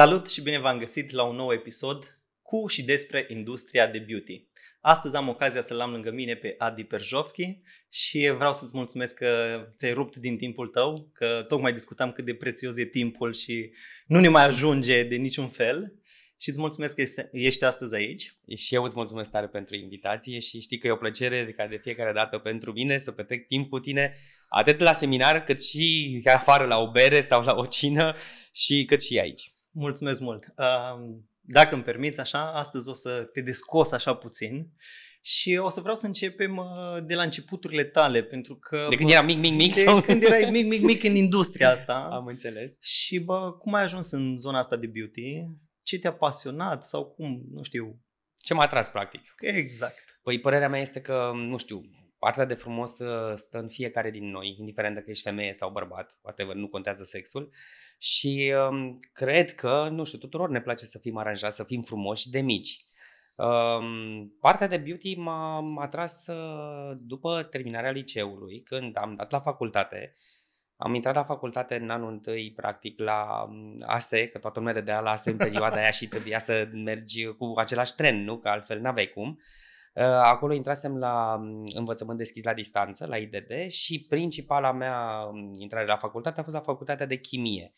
Salut și bine v-am găsit la un nou episod cu și despre industria de beauty. Astăzi am ocazia să-l am lângă mine pe Adi Perjovski și vreau să-ți mulțumesc că ți-ai rupt din timpul tău, că tocmai discutam cât de prețios e timpul și nu ne mai ajunge de niciun fel. Și îți mulțumesc că ești astăzi aici. Și eu îți mulțumesc tare pentru invitație și știi că e o plăcere ca de fiecare dată pentru mine să petrec timp cu tine, atât la seminar cât și afară la o bere sau la o cină și cât și aici. Mulțumesc mult! Dacă îmi permiți așa, astăzi o să te descos așa puțin și o să vreau să începem uh, de la începuturile tale, pentru că... De când era mic, mic, mic? De sau? când erai mic, mic, mic în industria asta. Am înțeles. Și bă, cum ai ajuns în zona asta de beauty? Ce te-a pasionat sau cum, nu știu... Ce m-a atras, practic. Exact. Păi părerea mea este că, nu știu, partea de frumos uh, stă în fiecare din noi, indiferent dacă ești femeie sau bărbat, poate nu contează sexul. Uh, și um, cred că, nu știu, tuturor ne place să fim aranjați, să fim frumoși de mici. Um, partea de beauty m-a, atras uh, după terminarea liceului, când am dat la facultate. Am intrat la facultate în anul întâi, practic, la um, ASE, că toată lumea dădea la ASE în perioada aia și trebuia să mergi cu același tren, nu? Că altfel n-aveai cum. Uh, acolo intrasem la um, învățământ deschis la distanță, la IDD și principala mea um, intrare la facultate a fost la facultatea de chimie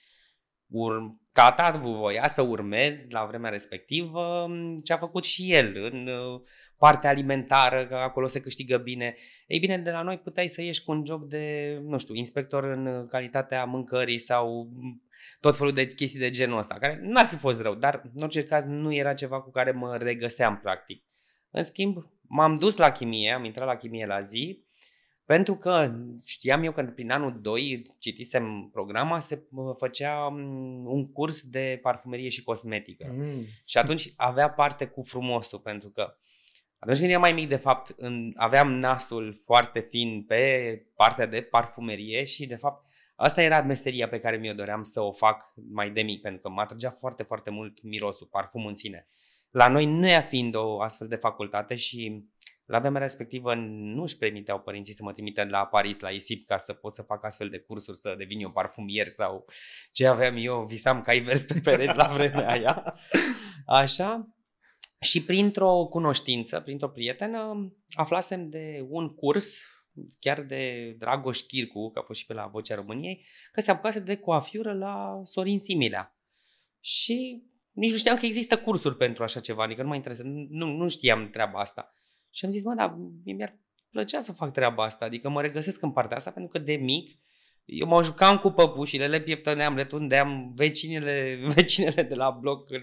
urm, Tatarvu voia să urmez la vremea respectivă mm, ce a făcut și el în uh, partea alimentară, că acolo se câștigă bine. Ei bine, de la noi puteai să ieși cu un job de, nu știu, inspector în uh, calitatea mâncării sau mm, tot felul de chestii de genul ăsta, care n-ar fi fost rău, dar în orice caz nu era ceva cu care mă regăseam practic. În schimb, m-am dus la chimie, am intrat la chimie la zi, pentru că știam eu că prin anul 2 citisem programa, se făcea un curs de parfumerie și cosmetică. Mm. Și atunci avea parte cu frumosul, pentru că atunci când eram mai mic, de fapt, în, aveam nasul foarte fin pe partea de parfumerie și, de fapt, asta era meseria pe care mi-o doream să o fac mai de mic, pentru că mă atragea foarte, foarte mult mirosul, parfumul în sine. La noi, nu ea fiind o astfel de facultate și la vremea respectivă nu își permiteau părinții să mă trimită la Paris, la ISIP, ca să pot să fac astfel de cursuri, să devin eu parfumier sau ce aveam eu, visam ca vers pe pereți la vremea aia. Așa. Și printr-o cunoștință, printr-o prietenă, aflasem de un curs chiar de Dragoș Chircu, că a fost și pe la Vocea României, că se apucase de coafiură la Sorin Similea. Și nici nu știam că există cursuri pentru așa ceva, adică nu mă interesa, nu, nu știam treaba asta. Și am zis, mă, da, mi-ar plăcea să fac treaba asta, adică mă regăsesc în partea asta, pentru că de mic eu mă jucam cu păpușile, le pieptăneam, le tundeam, vecinele, vecinele de la bloc le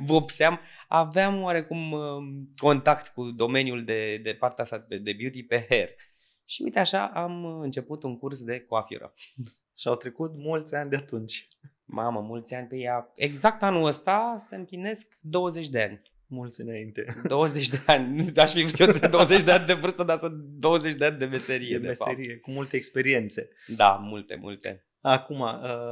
vopseam. Aveam oarecum um, contact cu domeniul de, de partea asta de beauty pe hair. Și uite așa am început un curs de coafură. Și au trecut mulți ani de atunci. Mamă, mulți ani pe păi, ea. Exact anul ăsta se împlinesc 20 de ani mulți înainte. 20 de ani, aș fi eu de 20 de ani de vârstă, dar sunt 20 de ani de meserie. De, meserie, de fapt. cu multe experiențe. Da, multe, multe. Acum, uh,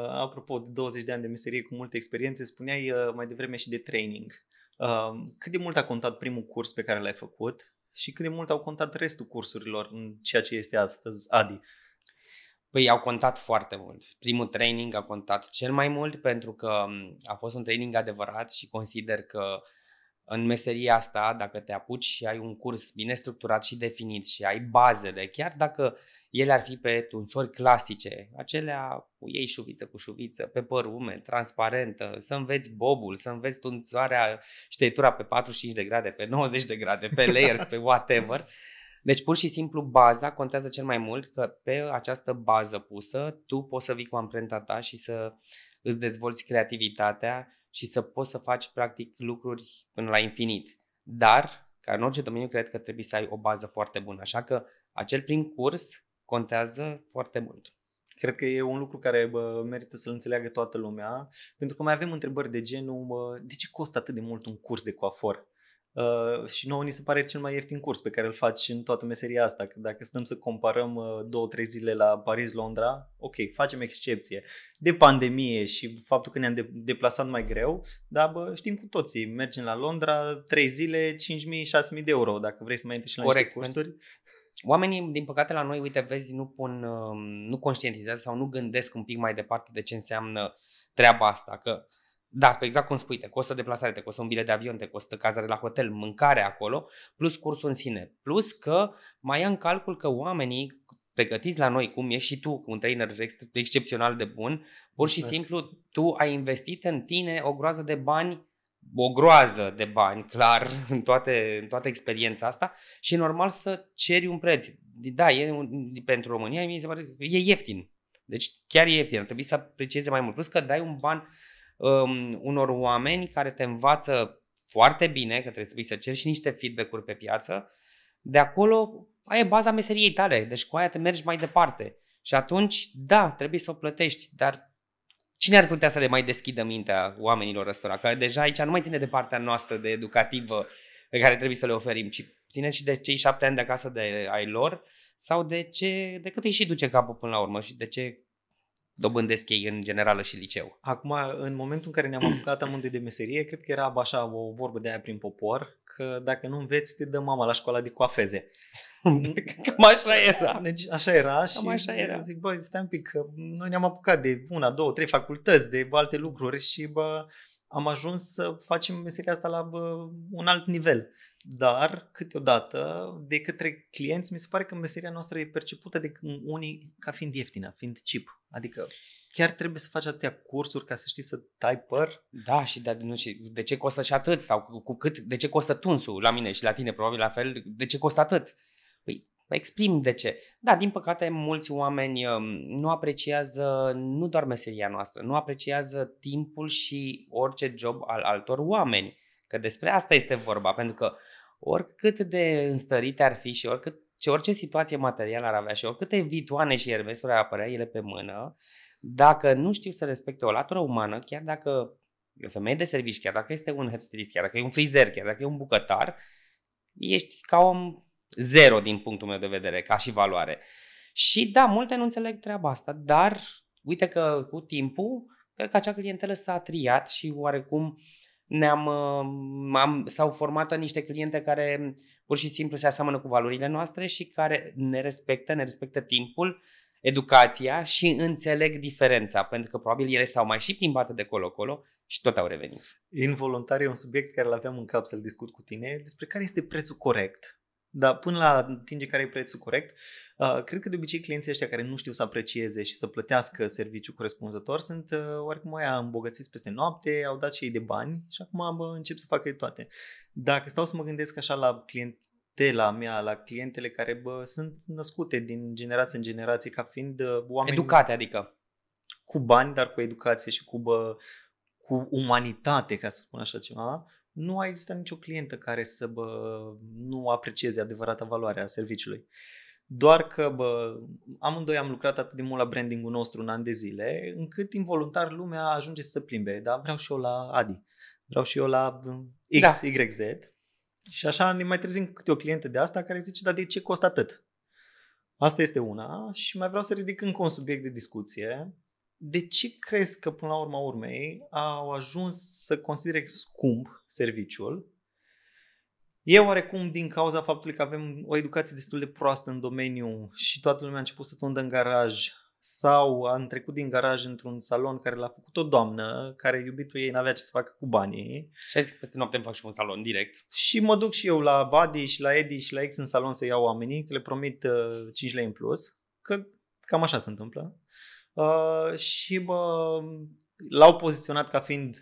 apropo de 20 de ani de meserie cu multe experiențe, spuneai uh, mai devreme și de training. Um, cât de mult a contat primul curs pe care l-ai făcut și cât de mult au contat restul cursurilor în ceea ce este astăzi ADI? Păi au contat foarte mult. Primul training a contat cel mai mult pentru că um, a fost un training adevărat și consider că uh, în meseria asta, dacă te apuci și ai un curs bine structurat și definit și ai bazele, chiar dacă ele ar fi pe tunsori clasice, acelea cu ei șuviță cu șuviță, pe păr umed, transparentă, să înveți bobul, să înveți tunsoarea, șteitura pe 45 de grade, pe 90 de grade, pe layers, pe whatever. Deci pur și simplu baza contează cel mai mult că pe această bază pusă tu poți să vii cu amprenta ta și să îți dezvolți creativitatea și să poți să faci practic lucruri până la infinit. Dar, ca în orice domeniu, cred că trebuie să ai o bază foarte bună. Așa că acel prim curs contează foarte mult. Cred că e un lucru care bă, merită să-l înțeleagă toată lumea, pentru că mai avem întrebări de genul bă, de ce costă atât de mult un curs de coafor? Uh, și nouă ni se pare cel mai ieftin curs pe care îl faci în toată meseria asta. Că dacă stăm să comparăm uh, două, trei zile la Paris-Londra, ok, facem excepție. De pandemie și faptul că ne-am de- deplasat mai greu, dar bă, știm cu toții, mergem la Londra, trei zile, 5.000-6.000 de euro, dacă vrei să mai intri și la Corect, niște cursuri. Oamenii, din păcate, la noi, uite, vezi, nu, pun, uh, nu conștientizează sau nu gândesc un pic mai departe de ce înseamnă treaba asta. Că dacă, exact cum spui, te costă deplasare, te costă un bilet de avion, te costă cazare la hotel, mâncare acolo, plus cursul în sine. Plus că mai ia în calcul că oamenii pregătiți la noi, cum ești și tu, un trainer excepțional de bun, pur și simplu tu ai investit în tine o groază de bani o groază de bani, clar, în, toate, în toată experiența asta și e normal să ceri un preț. Da, e un, pentru România mi se pare că e ieftin. Deci chiar e ieftin, ar trebui să aprecieze mai mult. Plus că dai un ban um, unor oameni care te învață foarte bine, că trebuie să, să ceri și niște feedback-uri pe piață, de acolo ai baza meseriei tale, deci cu aia te mergi mai departe. Și atunci, da, trebuie să o plătești, dar cine ar putea să le mai deschidă mintea oamenilor ăstora? Că deja aici nu mai ține de partea noastră de educativă pe care trebuie să le oferim, ci ține și de cei șapte ani de acasă de ai lor sau de, ce, de cât îi și duce capul până la urmă și de ce dobândesc ei în generală și liceu. Acum, în momentul în care ne-am apucat amândoi de meserie, cred că era așa o vorbă de aia prin popor, că dacă nu înveți, te dă mama la școala adică de coafeze. Cam așa era. Deci așa era Cam și așa era. zic, băi, stai un pic, că noi ne-am apucat de una, două, trei facultăți, de alte lucruri și bă, am ajuns să facem meseria asta la bă, un alt nivel. Dar, câteodată, de către clienți, mi se pare că meseria noastră e percepută de unii ca fiind ieftină, fiind cheap. Adică chiar trebuie să faci atâtea cursuri ca să știi să tai păr? Da, și de, nu, și de ce costă și atât? Sau cu, cu cât? De ce costă tunsul la mine și la tine probabil la fel? De ce costă atât? Păi, exprim de ce. Da, din păcate, mulți oameni um, nu apreciază nu doar meseria noastră, nu apreciază timpul și orice job al altor oameni. Că despre asta este vorba, pentru că oricât de înstărite ar fi și oricât, ce orice situație materială ar avea și oricâte vitoane și ermesuri ar apărea ele pe mână, dacă nu știu să respecte o latură umană, chiar dacă e o femeie de servici, chiar dacă este un headstylist, chiar dacă e un frizer, chiar dacă e un bucătar, ești ca om zero din punctul meu de vedere, ca și valoare. Și da, multe nu înțeleg treaba asta, dar uite că cu timpul, cred că acea clientelă s-a triat și oarecum ne-am, uh, am, s-au format niște cliente care pur și simplu se aseamănă cu valorile noastre și care ne respectă, ne respectă timpul, educația și înțeleg diferența, pentru că probabil ele s-au mai și plimbat de colo-colo și tot au revenit. Involuntar e un subiect care l aveam în cap să-l discut cu tine, despre care este prețul corect dar până la atinge care e prețul corect, uh, cred că de obicei clienții ăștia care nu știu să aprecieze și să plătească serviciul corespunzător sunt uh, oricum aia îmbogățiți peste noapte, au dat și ei de bani și acum bă, încep să facă toate. Dacă stau să mă gândesc așa la clientela mea, la clientele care bă, sunt născute din generație în generație ca fiind uh, oameni... Educate, adică. Cu bani, dar cu educație și cu, bă, cu umanitate, ca să spun așa ceva nu a existat nicio clientă care să bă, nu aprecieze adevărata valoare a serviciului. Doar că bă, amândoi am lucrat atât de mult la brandingul nostru un an de zile, încât involuntar lumea ajunge să plimbe. Dar vreau și eu la Adi, vreau și eu la da. X, da. Y, Z. Și așa ne mai trezim câte o clientă de asta care zice, dar de ce costă atât? Asta este una și mai vreau să ridic încă un subiect de discuție de ce crezi că până la urma urmei au ajuns să considere scump serviciul? E oarecum din cauza faptului că avem o educație destul de proastă în domeniu și toată lumea a început să tundă în garaj sau a trecut din garaj într-un salon care l-a făcut o doamnă, care iubitul ei n-avea ce să facă cu banii. Și a zis că peste noapte îmi fac și un salon direct. Și mă duc și eu la Buddy și la Edi și la X în salon să iau oamenii, că le promit 5 uh, lei în plus, că cam așa se întâmplă. Uh, și bă, l-au poziționat ca fiind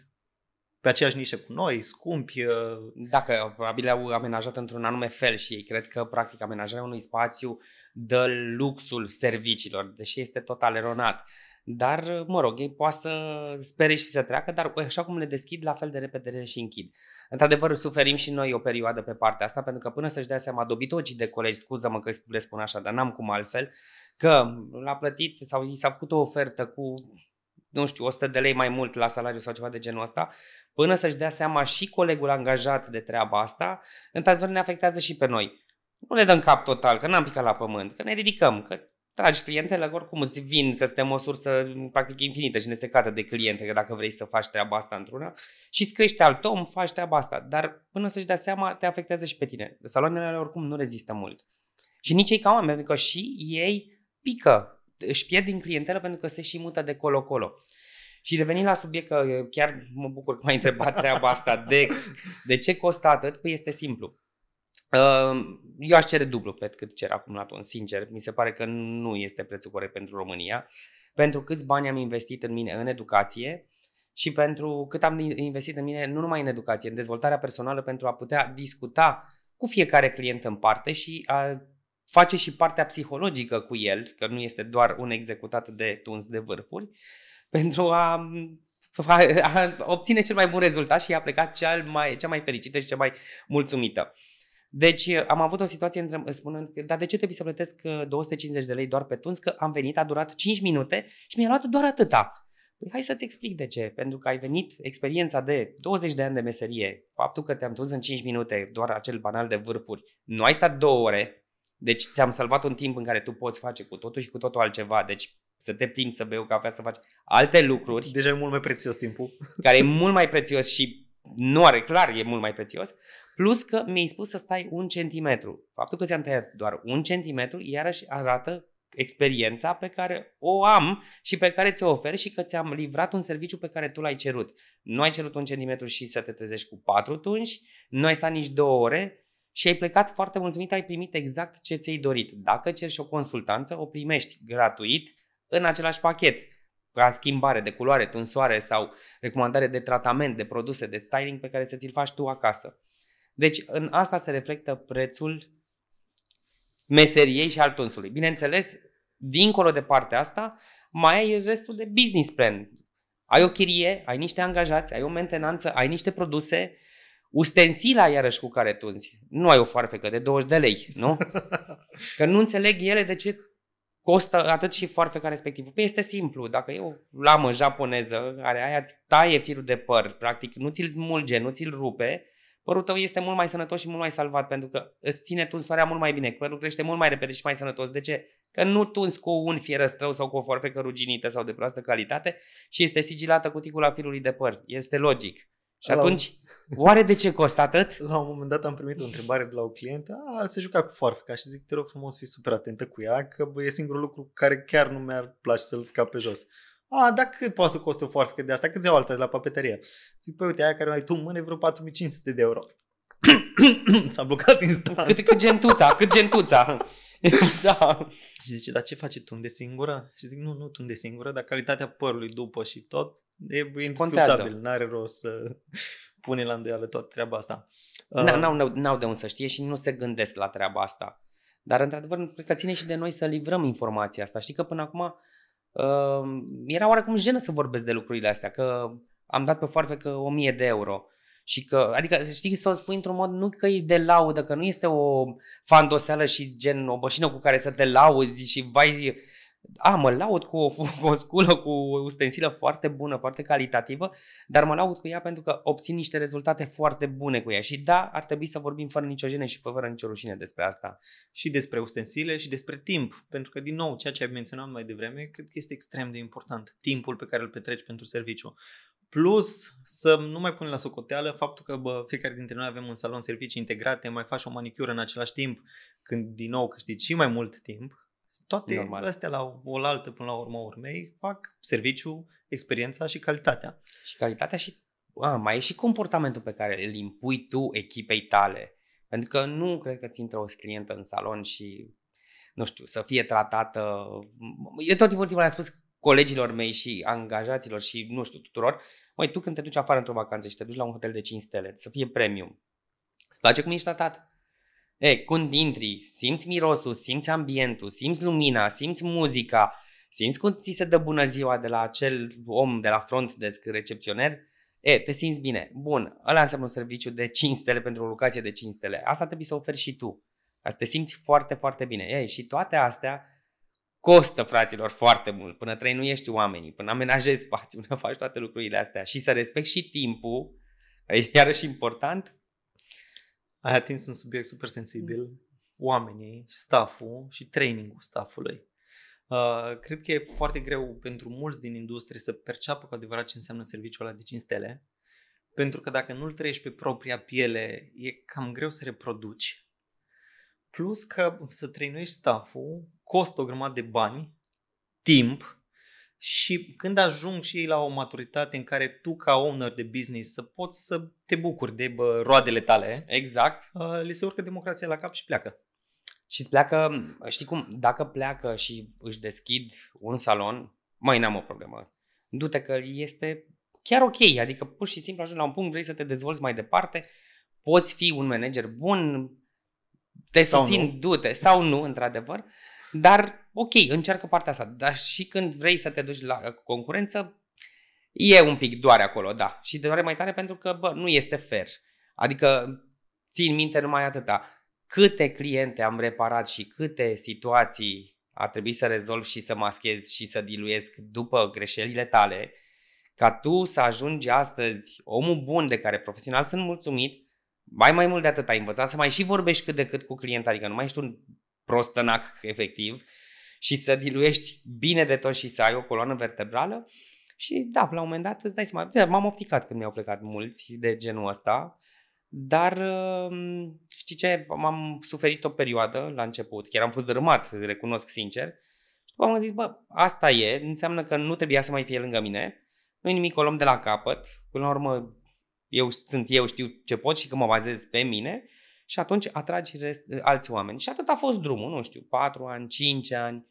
pe aceeași nișă cu noi, scumpi. Uh, Dacă probabil au amenajat într-un anume fel și ei cred că practic amenajarea unui spațiu dă luxul serviciilor, deși este total eronat. Dar, mă rog, ei poate să spere și să treacă, dar așa cum le deschid, la fel de repede le și închid. Într-adevăr, suferim și noi o perioadă pe partea asta, pentru că până să-și dea seama dobitocii de colegi, scuză-mă că le spun așa, dar n-am cum altfel, că l-a plătit sau i s-a făcut o ofertă cu nu știu, 100 de lei mai mult la salariu sau ceva de genul ăsta, până să-și dea seama și colegul angajat de treaba asta, într-adevăr ne afectează și pe noi. Nu ne dăm cap total, că n-am picat la pământ, că ne ridicăm, că tragi clientele, oricum îți vin, că suntem o sursă practic infinită și nesecată de cliente, că dacă vrei să faci treaba asta într-una și îți crește alt om, faci treaba asta, dar până să-și dea seama, te afectează și pe tine. Saloanele oricum nu rezistă mult. Și nici ei ca oameni, că și ei pică, își pierd din clientelă pentru că se și mută de colo-colo. Și revenind la subiect, că chiar mă bucur că m-ai întrebat treaba asta, de, de ce costă atât? Păi este simplu. Ehm, eu aș cere dublu pe cât cer acum la ton, sincer. Mi se pare că nu este prețul corect pentru România. Pentru câți bani am investit în mine în educație și pentru cât am investit în mine, nu numai în educație, în dezvoltarea personală pentru a putea discuta cu fiecare client în parte și a face și partea psihologică cu el, că nu este doar un executat de tuns de vârfuri, pentru a, a, a obține cel mai bun rezultat și a pleca cel mai, cea mai fericită și cea mai mulțumită. Deci am avut o situație între, spunând, dar de ce trebuie să plătesc 250 uh, de lei doar pe tuns? Că am venit, a durat 5 minute și mi-a luat doar atâta. Păi hai să-ți explic de ce. Pentru că ai venit experiența de 20 de ani de meserie, faptul că te-am tuns în 5 minute, doar acel banal de vârfuri, nu ai stat două ore, deci ți-am salvat un timp în care tu poți face cu totul și cu totul altceva. Deci să te plimbi, să bei o cafea, să faci alte lucruri. Deja e mult mai prețios timpul. Care e mult mai prețios și nu are clar, e mult mai prețios. Plus că mi-ai spus să stai un centimetru. Faptul că ți-am tăiat doar un centimetru, iarăși arată experiența pe care o am și pe care ți-o ofer și că ți-am livrat un serviciu pe care tu l-ai cerut. Nu ai cerut un centimetru și să te trezești cu patru tunși, nu ai stat nici două ore, și ai plecat foarte mulțumit, ai primit exact ce ți-ai dorit. Dacă ceri și o consultanță, o primești gratuit în același pachet ca schimbare de culoare, tunsoare sau recomandare de tratament, de produse, de styling pe care să ți-l faci tu acasă. Deci în asta se reflectă prețul meseriei și al tunsului. Bineînțeles, dincolo de partea asta, mai ai restul de business plan. Ai o chirie, ai niște angajați, ai o mentenanță, ai niște produse, Ustensila iarăși cu care tunzi. Nu ai o foarfecă de 20 de lei, nu? Că nu înțeleg ele de ce costă atât și foarfeca respectivă. Păi este simplu, dacă e o lamă japoneză care aia îți taie firul de păr, practic nu ți-l smulge, nu ți-l rupe, părul tău este mult mai sănătos și mult mai salvat pentru că îți ține tunsoarea mult mai bine, părul crește mult mai repede și mai sănătos. De ce? Că nu tunzi cu un fierăstrău sau cu o foarfecă ruginită sau de proastă calitate și este sigilată cuticula firului de păr. Este logic. Și la atunci, un... oare de ce costă atât? La un moment dat am primit o întrebare de la o clientă, a, se juca cu foarfeca și zic, te rog frumos, fii super atentă cu ea, că bă, e singurul lucru care chiar nu mi-ar place să-l scap pe jos. A, dar cât poate să coste o foarfecă de asta? Cât ți alta de la papetărie? Zic, păi uite, aia care mai tu mâne vreo 4500 de euro. S-a blocat instant. Cât, cât gentuța, cât gentuța. da. Și zice, dar ce faci, tu de singură? Și zic, nu, nu tu de singură, dar calitatea părului după și tot, E indiscutabil, nu are rost să pune la îndoială toată treaba asta. N-au, uh, n-au, n-au de unde să știe și nu se gândesc la treaba asta. Dar, într-adevăr, cred că ține și de noi să livrăm informația asta. Știi că până acum uh, era oarecum jenă să vorbesc de lucrurile astea, că am dat pe foarte că 1000 de euro. Și că, adică, știi, să o spui într-un mod nu că e de laudă, că nu este o fandoseală și gen o bășină cu care să te lauzi și vai, a, mă laud cu o, cu o sculă, cu o ustensilă foarte bună, foarte calitativă, dar mă laud cu ea pentru că obțin niște rezultate foarte bune cu ea. Și da, ar trebui să vorbim fără nicio jenă și fără nicio rușine despre asta. Și despre ustensile și despre timp. Pentru că, din nou, ceea ce ai menționat mai devreme, cred că este extrem de important. Timpul pe care îl petreci pentru serviciu. Plus, să nu mai pun la socoteală faptul că bă, fiecare dintre noi avem un salon servicii integrate, mai faci o manicură în același timp, când din nou câștigi și mai mult timp, toate Normal. astea la altă până la urma urmei fac serviciu, experiența și calitatea. Și calitatea și a, mai e și comportamentul pe care îl impui tu echipei tale. Pentru că nu cred că ți intră o clientă în salon și nu știu, să fie tratată. Eu tot timpul, timpul am spus colegilor mei și angajaților și nu știu, tuturor, măi, tu când te duci afară într-o vacanță și te duci la un hotel de 5 stele, să fie premium, îți place cum ești tratat? E, când intri, simți mirosul, simți ambientul, simți lumina, simți muzica, simți cum ți se dă bună ziua de la acel om de la front desk recepționer, e, te simți bine. Bun, ăla înseamnă un serviciu de 5 stele pentru o locație de 5 stele. Asta trebuie să oferi și tu. Asta te simți foarte, foarte bine. E, și toate astea costă, fraților, foarte mult. Până trei nu ești oamenii, până amenajezi spațiul, până faci toate lucrurile astea. Și să respecti și timpul, e iarăși important, ai atins un subiect super sensibil, mm. oamenii, stafful și trainingul staffului. Uh, cred că e foarte greu pentru mulți din industrie să perceapă cu adevărat ce înseamnă serviciul ăla de 5 stele, pentru că dacă nu-l trăiești pe propria piele, e cam greu să reproduci. Plus că să trăinuiești stafful costă o grămadă de bani, timp, și când ajung și ei la o maturitate în care tu ca owner de business să poți să te bucuri de bă, roadele tale, exact. Uh, li se urcă democrația la cap și pleacă. Și îți pleacă, știi cum, dacă pleacă și își deschid un salon, mai n-am o problemă. Du-te că este chiar ok, adică pur și simplu ajungi la un punct, vrei să te dezvolți mai departe, poți fi un manager bun, te susțin, du-te sau nu, într-adevăr, uh, dar, ok, încearcă partea asta. Dar și când vrei să te duci la concurență, e un pic doare acolo, da. Și doare mai tare pentru că, bă, nu este fair. Adică, țin minte numai atâta. Câte cliente am reparat și câte situații a trebuit să rezolv și să maschez și să diluiesc după greșelile tale, ca tu să ajungi astăzi omul bun de care profesional sunt mulțumit, mai mai mult de atât ai învățat să mai și vorbești cât de cât cu client, adică nu mai ești un prostănac efectiv și să diluiești bine de tot și să ai o coloană vertebrală și da, la un moment dat îți dai seama, m-am ofticat când mi-au plecat mulți de genul ăsta, dar um, știi ce, m-am suferit o perioadă la început, chiar am fost dărâmat, recunosc sincer, și am zis, bă, asta e, înseamnă că nu trebuia să mai fie lângă mine, nu nimic, o luăm de la capăt, până la urmă eu sunt eu, știu ce pot și că mă bazez pe mine și atunci atragi rest, eh, alți oameni. Și atât a fost drumul, nu știu, 4 ani, 5 ani.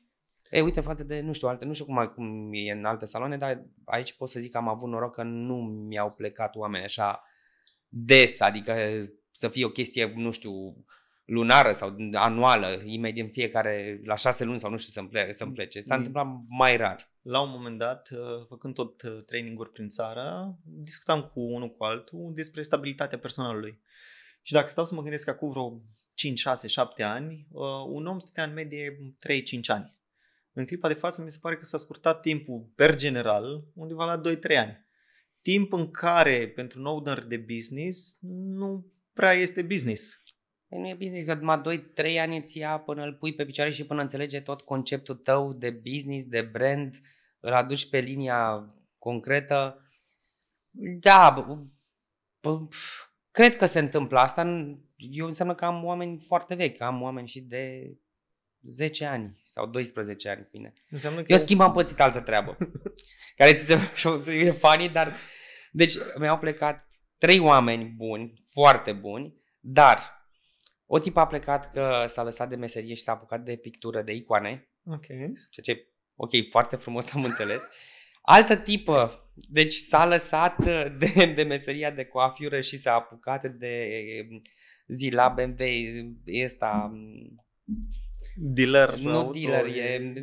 E, uite, față de, nu știu, alte, nu știu cum, cum e în alte saloane, dar aici pot să zic că am avut noroc că nu mi-au plecat oameni așa des, adică să fie o chestie, nu știu, lunară sau anuală, imediat în fiecare, la șase luni sau nu știu, să-mi plece. Să mm-hmm. plece. S-a întâmplat mai rar. La un moment dat, eh, făcând tot eh, training-uri prin țară, discutam cu unul cu altul despre stabilitatea personalului. Și dacă stau să mă gândesc acum vreo 5, 6, 7 ani, uh, un om stătea în medie 3-5 ani. În clipa de față mi se pare că s-a scurtat timpul per general undeva la 2-3 ani. Timp în care pentru un owner de business nu prea este business. Păi nu e business, că numai 2-3 ani îți ia până îl pui pe picioare și până înțelege tot conceptul tău de business, de brand, îl aduci pe linia concretă. Da, Cred că se întâmplă asta. Eu înseamnă că am oameni foarte vechi, am oameni și de 10 ani sau 12 ani cu mine. Înseamnă că... Eu schimb am pățit altă treabă. care ți se... e funny, dar... Deci mi-au plecat trei oameni buni, foarte buni, dar o tipă a plecat că s-a lăsat de meserie și s-a apucat de pictură, de icoane. Ok. Ceea ce, ok, foarte frumos am înțeles. Altă tipă deci s-a lăsat uh, de, de meseria de coafiură și s-a apucat de um, zi la BMW, uh, ăsta... Um, dealer. Nu auto, dealer, e... e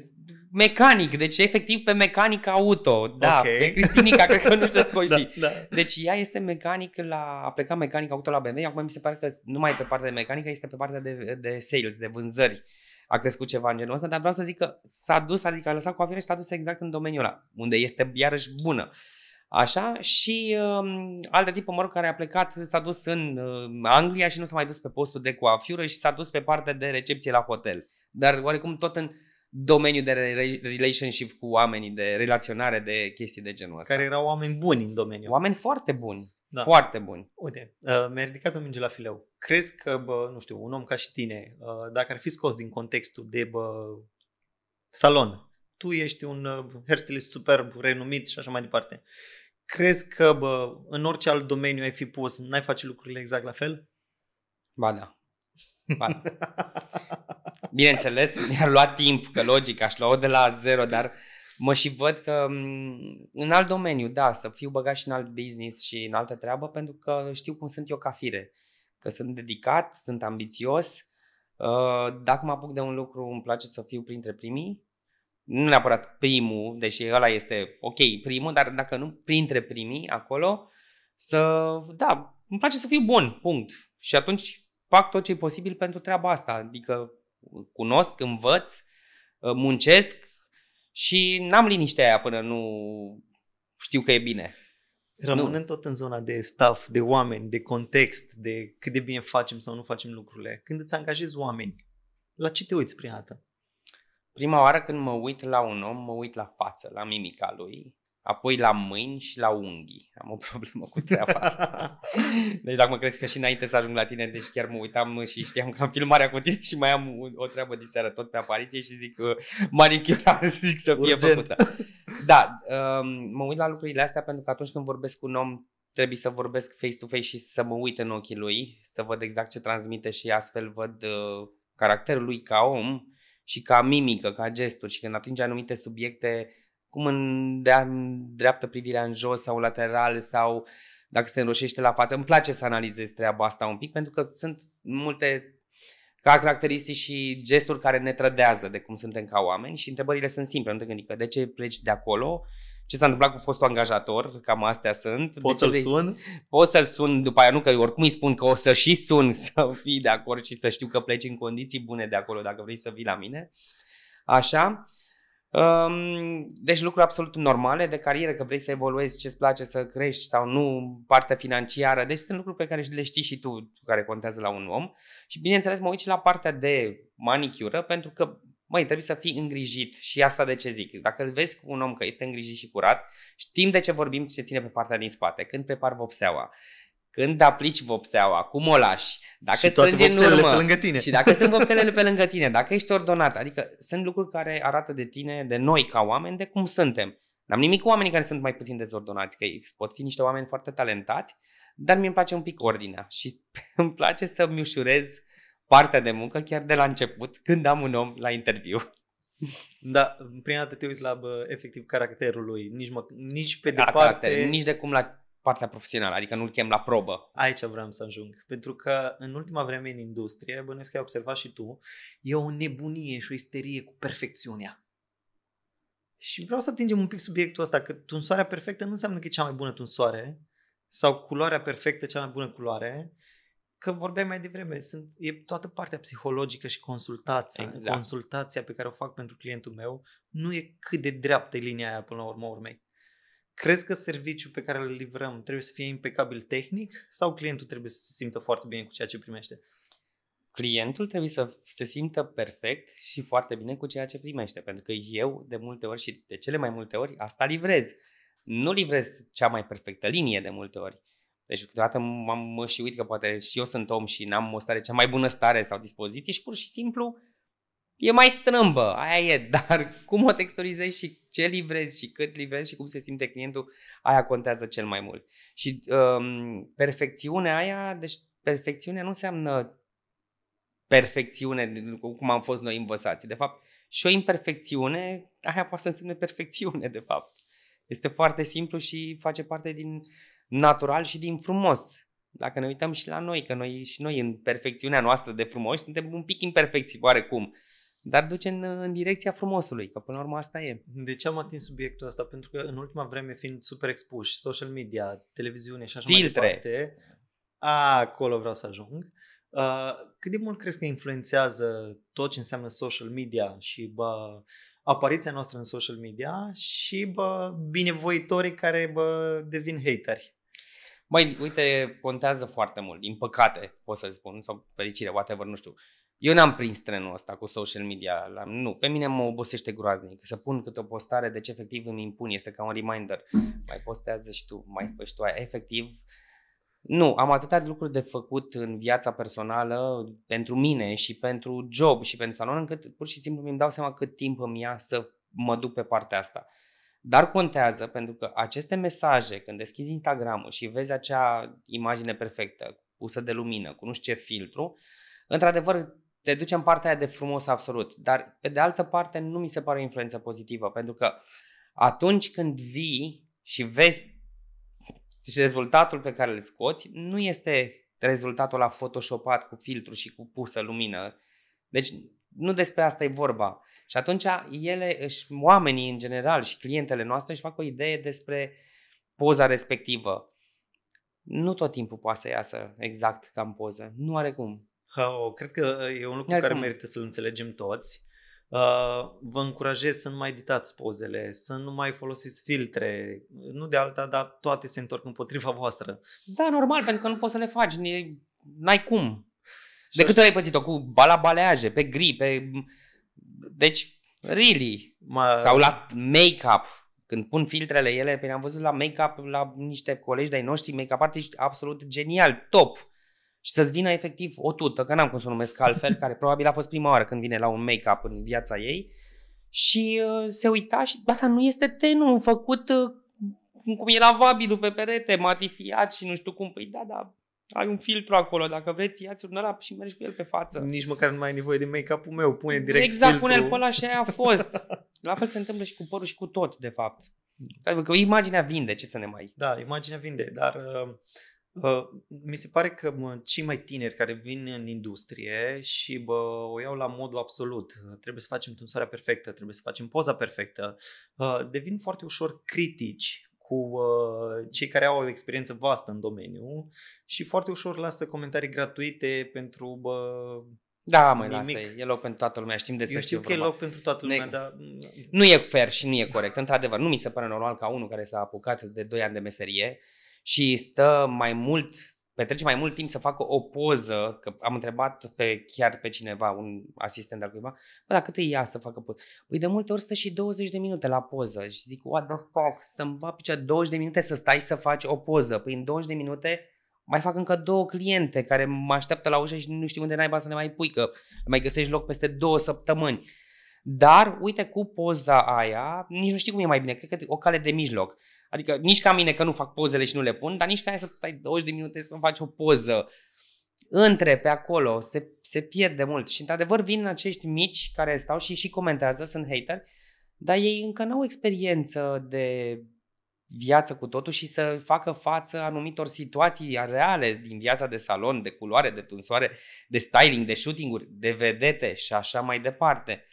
mecanic, deci efectiv pe mecanic auto, da, okay. pe Cristinica, cred că nu știu dacă da, da. Deci ea este mecanic la, a plecat mecanic auto la BMW, acum mi se pare că nu mai e pe partea de mecanică, este pe partea de, de sales, de vânzări a crescut ceva în genul ăsta, dar vreau să zic că s-a dus, adică a lăsat coafirea și s-a dus exact în domeniul ăla, unde este iarăși bună. Așa și um, altă tipă, mă rog, care a plecat, s-a dus în uh, Anglia și nu s-a mai dus pe postul de coafură și s-a dus pe partea de recepție la hotel. Dar oarecum tot în domeniul de relationship cu oamenii, de relaționare, de chestii de genul ăsta. Care erau oameni buni în domeniu. Oameni foarte buni. Da. Foarte buni. Uite, uh, mi a ridicat o minge la fileu. Crezi că, bă, nu știu, un om ca și tine, uh, dacă ar fi scos din contextul de bă, salon, tu ești un uh, hairstylist superb, renumit și așa mai departe, crezi că bă, în orice alt domeniu ai fi pus, n-ai face lucrurile exact la fel? Ba da. Ba da. Bineînțeles, mi ar luat timp, că logic, aș lua-o de la zero, dar uh, mă și văd că în alt domeniu, da, să fiu băgat și în alt business și în altă treabă, pentru că știu cum sunt eu ca fire. Că sunt dedicat, sunt ambițios, uh, dacă mă apuc de un lucru, îmi place să fiu printre primii, nu neapărat primul, deși ăla este ok, primul, dar dacă nu, printre primii acolo, să, da, îmi place să fiu bun, punct. Și atunci fac tot ce e posibil pentru treaba asta, adică cunosc, învăț, uh, muncesc și n-am liniștea aia până nu știu că e bine. Rămânând nu. tot în zona de staff, de oameni, de context, de cât de bine facem sau nu facem lucrurile, când îți angajezi oameni, la ce te uiți prima dată? Prima oară când mă uit la un om, mă uit la față, la mimica lui apoi la mâini și la unghii. Am o problemă cu treaba asta. deci dacă mă crezi că și înainte să ajung la tine, deci chiar mă uitam și știam că am filmarea cu tine și mai am o treabă de seară tot pe apariție și zic uh, manicura, zic să fie Urgent. făcută. Da, um, mă uit la lucrurile astea pentru că atunci când vorbesc cu un om trebuie să vorbesc face-to-face și să mă uit în ochii lui, să văd exact ce transmite și astfel văd uh, caracterul lui ca om și ca mimică, ca gesturi și când atinge anumite subiecte cum îndreaptă privirea în jos sau lateral sau dacă se înroșește la față. Îmi place să analizez treaba asta un pic pentru că sunt multe ca caracteristici și gesturi care ne trădează de cum suntem ca oameni și întrebările sunt simple, nu te gândi că de ce pleci de acolo, ce s-a întâmplat cu fostul angajator, cam astea sunt. Poți să-l sun? Poți să-l sun după aia, nu că oricum îi spun că o să și sun să fii de acord și să știu că pleci în condiții bune de acolo dacă vrei să vii la mine. Așa deci lucruri absolut normale de carieră, că vrei să evoluezi, ce-ți place, să crești sau nu, partea financiară. Deci sunt lucruri pe care le știi și tu, care contează la un om. Și bineînțeles mă uit și la partea de manicură, pentru că, măi, trebuie să fii îngrijit și asta de ce zic. Dacă vezi un om că este îngrijit și curat, știm de ce vorbim ce ține pe partea din spate, când prepar vopseaua, când aplici vopseaua, cum o lași, dacă și strânge în urmă, pe lângă tine. și dacă sunt vopselele pe lângă tine, dacă ești ordonat, adică sunt lucruri care arată de tine, de noi ca oameni, de cum suntem. N-am nimic cu oamenii care sunt mai puțin dezordonați, că pot fi niște oameni foarte talentați, dar mi-e place un pic ordinea și îmi place să-mi ușurez partea de muncă chiar de la început, când am un om la interviu. Da, prima dată te uiți la bă, efectiv caracterul lui, nici, mă, nici pe departe... Caracter, nici de cum la partea profesională, adică nu-l chem la probă. Aici vreau să ajung, pentru că în ultima vreme în industrie, bănesc că ai observat și tu, e o nebunie și o isterie cu perfecțiunea. Și vreau să atingem un pic subiectul ăsta, că tunsoarea perfectă nu înseamnă că e cea mai bună tunsoare sau culoarea perfectă cea mai bună culoare, că vorbeam mai devreme, sunt, e toată partea psihologică și consultația. Exact. Consultația pe care o fac pentru clientul meu nu e cât de dreaptă linia aia până la urmă urmei. Crezi că serviciul pe care îl livrăm trebuie să fie impecabil tehnic sau clientul trebuie să se simtă foarte bine cu ceea ce primește? Clientul trebuie să se simtă perfect și foarte bine cu ceea ce primește, pentru că eu de multe ori și de cele mai multe ori asta livrez. Nu livrez cea mai perfectă linie de multe ori. Deci câteodată mă m- și uit că poate și eu sunt om și n-am o stare cea mai bună stare sau dispoziție și pur și simplu e mai strâmbă, aia e, dar cum o texturizezi și ce livrezi și cât livrezi și cum se simte clientul, aia contează cel mai mult. Și um, perfecțiunea aia, deci perfecțiunea nu înseamnă perfecțiune cum am fost noi învățați. De fapt, și o imperfecțiune, aia poate să însemne perfecțiune, de fapt. Este foarte simplu și face parte din natural și din frumos. Dacă ne uităm și la noi, că noi și noi în perfecțiunea noastră de frumoși suntem un pic imperfecți oarecum dar duce în, în direcția frumosului, că până la urmă asta e. De ce am atins subiectul ăsta? Pentru că în ultima vreme, fiind super expuși, social media, televiziune și așa Filtre. mai departe, a, acolo vreau să ajung. Uh, cât de mult crezi că influențează tot ce înseamnă social media și bă, apariția noastră în social media și bă, binevoitorii care bă, devin hateri? Băi, uite, contează foarte mult, din păcate, pot să spun, sau fericire, whatever, nu știu. Uh, eu n-am prins trenul ăsta cu social media. La, nu, pe mine mă obosește groaznic. Să pun câte o postare, deci efectiv îmi impun. Este ca un reminder. Mai postează și tu, mai mm. fă și tu aia. Efectiv, nu, am atâtea lucruri de făcut în viața personală pentru mine și pentru job și pentru salon, încât pur și simplu mi-mi dau seama cât timp îmi ia să mă duc pe partea asta. Dar contează pentru că aceste mesaje, când deschizi instagram și vezi acea imagine perfectă, pusă de lumină, cu nu știu ce filtru, într-adevăr te duce în partea aia de frumos absolut. Dar, pe de altă parte, nu mi se pare o influență pozitivă, pentru că atunci când vii și vezi și rezultatul pe care îl scoți, nu este rezultatul la photoshopat cu filtru și cu pusă lumină. Deci nu despre asta e vorba. Și atunci ele, își, oamenii în general și clientele noastre își fac o idee despre poza respectivă. Nu tot timpul poate să iasă exact ca în poză. Nu are cum. Oh, cred că uh, e un lucru Iar care cum? merită să-l înțelegem toți. Uh, vă încurajez să nu mai editați pozele, să nu mai folosiți filtre, nu de alta, dar toate se întorc împotriva voastră. Da, normal, pentru că nu poți să le faci, n-ai cum. De câte ori ai pățit-o? Cu balabaleaje, pe gri, pe... Deci, really. Ma... Sau la make-up. Când pun filtrele ele, pe păi am văzut la make-up la niște colegi de-ai noștri, make-up artiști absolut genial, top și să-ți vină efectiv o tută, că n-am cum să o numesc altfel, care probabil a fost prima oară când vine la un make-up în viața ei și uh, se uita și asta da, nu este tenul făcut uh, cum e lavabilul pe perete, matifiat și nu știu cum, păi da, da, ai un filtru acolo, dacă vreți, ia-ți un ăla și mergi cu el pe față. Nici măcar nu mai ai nevoie de make-up-ul meu, pune direct Exact, filtrul. pune-l pe ăla și aia a fost. la fel se întâmplă și cu părul și cu tot, de fapt. că imaginea vinde, ce să ne mai... Da, imaginea vinde, dar uh, mi se pare că mă, cei mai tineri care vin în industrie și bă, o iau la modul absolut, trebuie să facem tunsoarea perfectă, trebuie să facem poza perfectă, bă, devin foarte ușor critici cu uh, cei care au o experiență vastă în domeniu și foarte ușor lasă comentarii gratuite pentru bă, da, mă, lasă, e loc pentru toată lumea, știm despre Eu știu că e loc pentru toată lumea, ne... dar... Nu e fair și nu e corect, într-adevăr. Nu mi se pare normal ca unul care s-a apucat de 2 ani de meserie și stă mai mult petrece mai mult timp să facă o poză, că am întrebat pe chiar pe cineva, un asistent al cuiva, bă, dar cât îi ia să facă poză? Păi de multe ori stă și 20 de minute la poză și zic, what the fuck, să-mi va picea 20 de minute să stai să faci o poză. Păi în 20 de minute mai fac încă două cliente care mă așteaptă la ușă și nu știu unde naiba să ne mai pui, că mai găsești loc peste două săptămâni. Dar, uite, cu poza aia, nici nu știu cum e mai bine, cred că o cale de mijloc. Adică nici ca mine că nu fac pozele și nu le pun, dar nici ca să stai 20 de minute să faci o poză. Între pe acolo, se, se pierde mult și într-adevăr vin acești mici care stau și și comentează, sunt hateri, dar ei încă nu au experiență de viață cu totul și să facă față anumitor situații reale din viața de salon, de culoare, de tunsoare, de styling, de shooting-uri, de vedete și așa mai departe.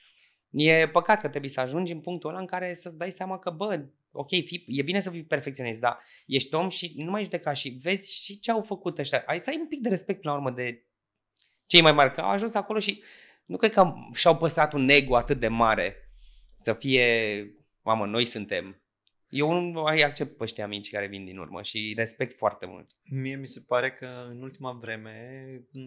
E păcat că trebuie să ajungi în punctul ăla în care să-ți dai seama că, bă, ok, fi, e bine să fii perfecționist, dar ești om și nu mai judeca și vezi și ce au făcut ăștia. Ai să ai un pic de respect până la urmă de cei mai mari, că au ajuns acolo și nu cred că și-au păstrat un ego atât de mare să fie, mamă, noi suntem. Eu nu mai accept pe ăștia amici care vin din urmă și respect foarte mult. Mie mi se pare că în ultima vreme,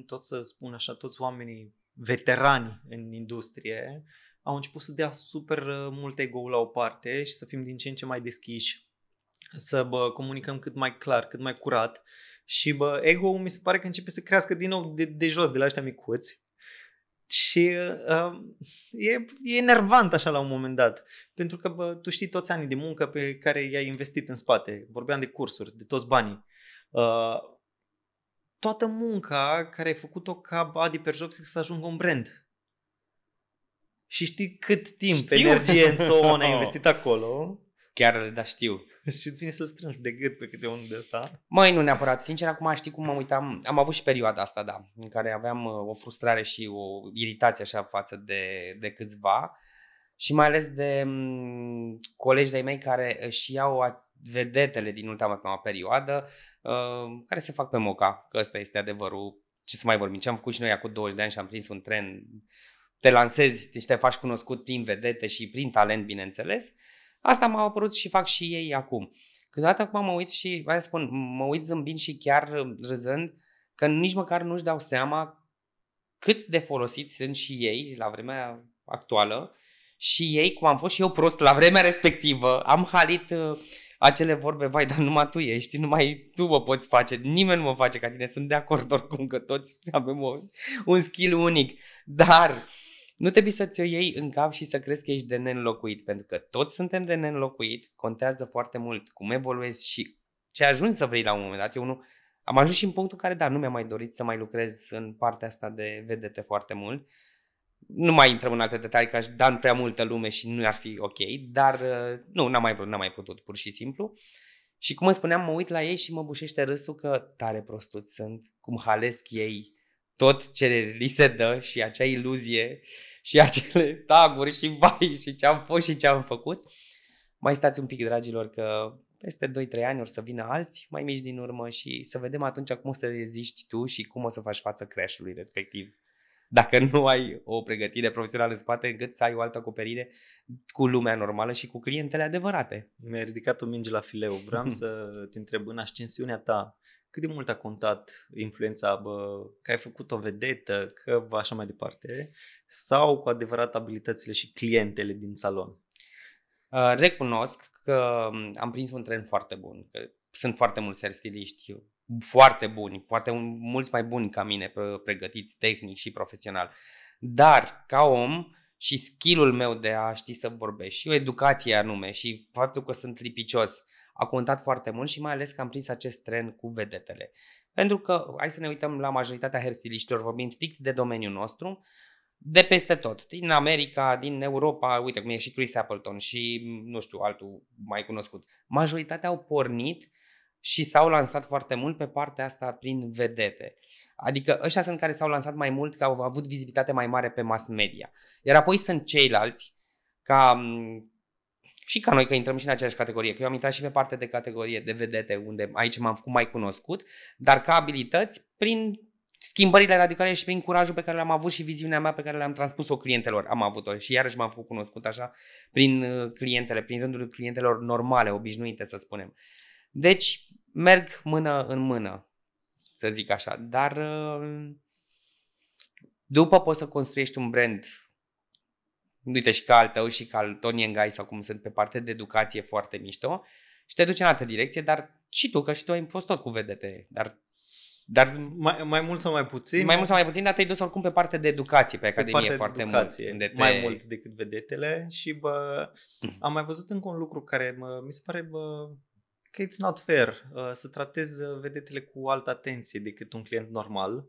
tot să spun așa, toți oamenii veterani în industrie au început să dea super uh, multe go la o parte și să fim din ce în ce mai deschiși, să bă, comunicăm cât mai clar, cât mai curat și bă, ego-ul mi se pare că începe să crească din nou de, de jos, de la ăștia micuți. Și uh, um, e, e enervant așa la un moment dat, pentru că bă, tu știi toți anii de muncă pe care i-ai investit în spate, vorbeam de cursuri, de toți banii. Uh, toată munca care ai făcut-o ca Adi Perjopsic să ajungă un brand și știi cât timp, știu. energie în zona ai investit acolo. Chiar, da, știu. și îți vine să-l strângi de gât pe câte unul de ăsta. Mai nu neapărat. Sincer, acum știi cum mă uitam. Am avut și perioada asta, da, în care aveam uh, o frustrare și o iritație așa față de, de câțiva și mai ales de mm, colegi de-ai mei care își iau vedetele din ultima perioadă uh, care se fac pe moca, că ăsta este adevărul. Ce să mai vorbim? Ce am făcut și noi acum 20 de ani și am prins un tren te lansezi, și deci te faci cunoscut prin vedete și prin talent, bineînțeles. Asta m-a apărut și fac și ei acum. Câteodată acum mă uit și, vă spun, mă uit zâmbind și chiar râzând că nici măcar nu-și dau seama cât de folosiți sunt și ei la vremea actuală și ei, cum am fost și eu prost la vremea respectivă, am halit uh, acele vorbe, vai, dar numai tu ești, numai tu mă poți face, nimeni nu mă face ca tine, sunt de acord oricum că toți avem o, un skill unic, dar uh, nu trebuie să ți-o iei în cap și să crezi că ești de nenlocuit, pentru că toți suntem de nenlocuit, contează foarte mult cum evoluezi și ce ajungi să vrei la un moment dat. Eu nu, am ajuns și în punctul în care, da, nu mi-am mai dorit să mai lucrez în partea asta de vedete foarte mult. Nu mai intrăm în alte detalii, că aș da în prea multă lume și nu ar fi ok, dar uh, nu, n-am mai vrut, n-am mai putut, pur și simplu. Și cum îmi spuneam, mă uit la ei și mă bușește râsul că tare prostuți sunt, cum halesc ei, tot ce li se dă și acea iluzie și acele taguri și vai și ce am fost și ce am făcut. Mai stați un pic, dragilor, că peste 2-3 ani or să vină alții mai mici din urmă și să vedem atunci cum o să reziști tu și cum o să faci față crash respectiv. Dacă nu ai o pregătire profesională în spate, încât să ai o altă acoperire cu lumea normală și cu clientele adevărate. Mi-ai ridicat o minge la fileu. Vreau să te întreb în ascensiunea ta cât de mult a contat influența, bă, că ai făcut o vedetă, că bă, așa mai departe, sau cu adevărat abilitățile și clientele din salon? Uh, recunosc că um, am prins un tren foarte bun, că sunt foarte mulți stiliști foarte buni, poate mulți mai buni ca mine, pregătiți tehnic și profesional. Dar, ca om, și skillul meu de a ști să vorbesc și o educație anume și faptul că sunt lipicios uh, a contat foarte mult și mai ales că am prins acest tren cu vedetele. Pentru că, hai să ne uităm la majoritatea hairstiliștilor, vorbim strict de domeniul nostru, de peste tot, din America, din Europa, uite cum e și Chris Appleton și, nu știu, altul mai cunoscut. Majoritatea au pornit și s-au lansat foarte mult pe partea asta prin vedete. Adică ăștia sunt care s-au lansat mai mult, că au avut vizibilitate mai mare pe mass media. Iar apoi sunt ceilalți, ca și ca noi că intrăm și în aceeași categorie, că eu am intrat și pe parte de categorie de vedete, unde aici m-am făcut mai cunoscut, dar ca abilități prin schimbările radicale și prin curajul pe care l-am avut și viziunea mea pe care le-am transpus-o clientelor am avut-o și iarăși m-am făcut cunoscut așa prin uh, clientele, prin rândul clientelor normale, obișnuite să spunem. Deci merg mână în mână, să zic așa, dar uh, după poți să construiești un brand uite și ca al tău și ca al Tony Engai sau cum sunt pe partea de educație foarte mișto și te duce în altă direcție, dar și tu, că și tu ai fost tot cu vedete, dar dar mai, mai mult sau mai puțin? Mai mult sau mai puțin, dar te-ai dus oricum pe partea de educație pe Academie pe foarte de educație, mult. Te... Mai mult decât vedetele și bă, hmm. am mai văzut încă un lucru care mă, mi se pare bă, că it's not fair uh, să tratezi vedetele cu altă atenție decât un client normal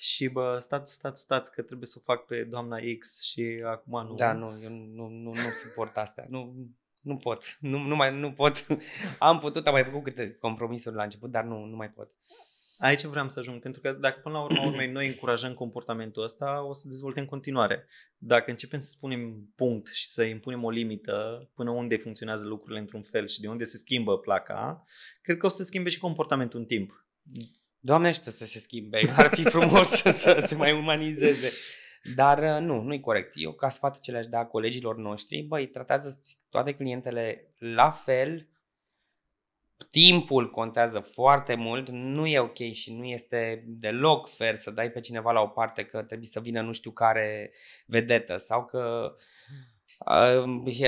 și bă, stați, stați, stați că trebuie să o fac pe doamna X și acum nu. Da, nu, eu nu, nu, nu suport asta. Nu, nu pot. Nu, nu, mai, nu pot. Am putut, am mai făcut câte compromisuri la început, dar nu, nu mai pot. Aici vreau să ajung, pentru că dacă până la urmă urmei noi încurajăm comportamentul ăsta, o să dezvoltăm continuare. Dacă începem să spunem punct și să impunem o limită până unde funcționează lucrurile într-un fel și de unde se schimbă placa, cred că o să schimbe și comportamentul în timp. Doamnește să se schimbe, ar fi frumos să se mai umanizeze. Dar uh, nu, nu e corect. Eu ca sfat ce le-aș da colegilor noștri, băi, tratează toate clientele la fel, timpul contează foarte mult, nu e ok și nu este deloc fair să dai pe cineva la o parte că trebuie să vină nu știu care vedetă sau că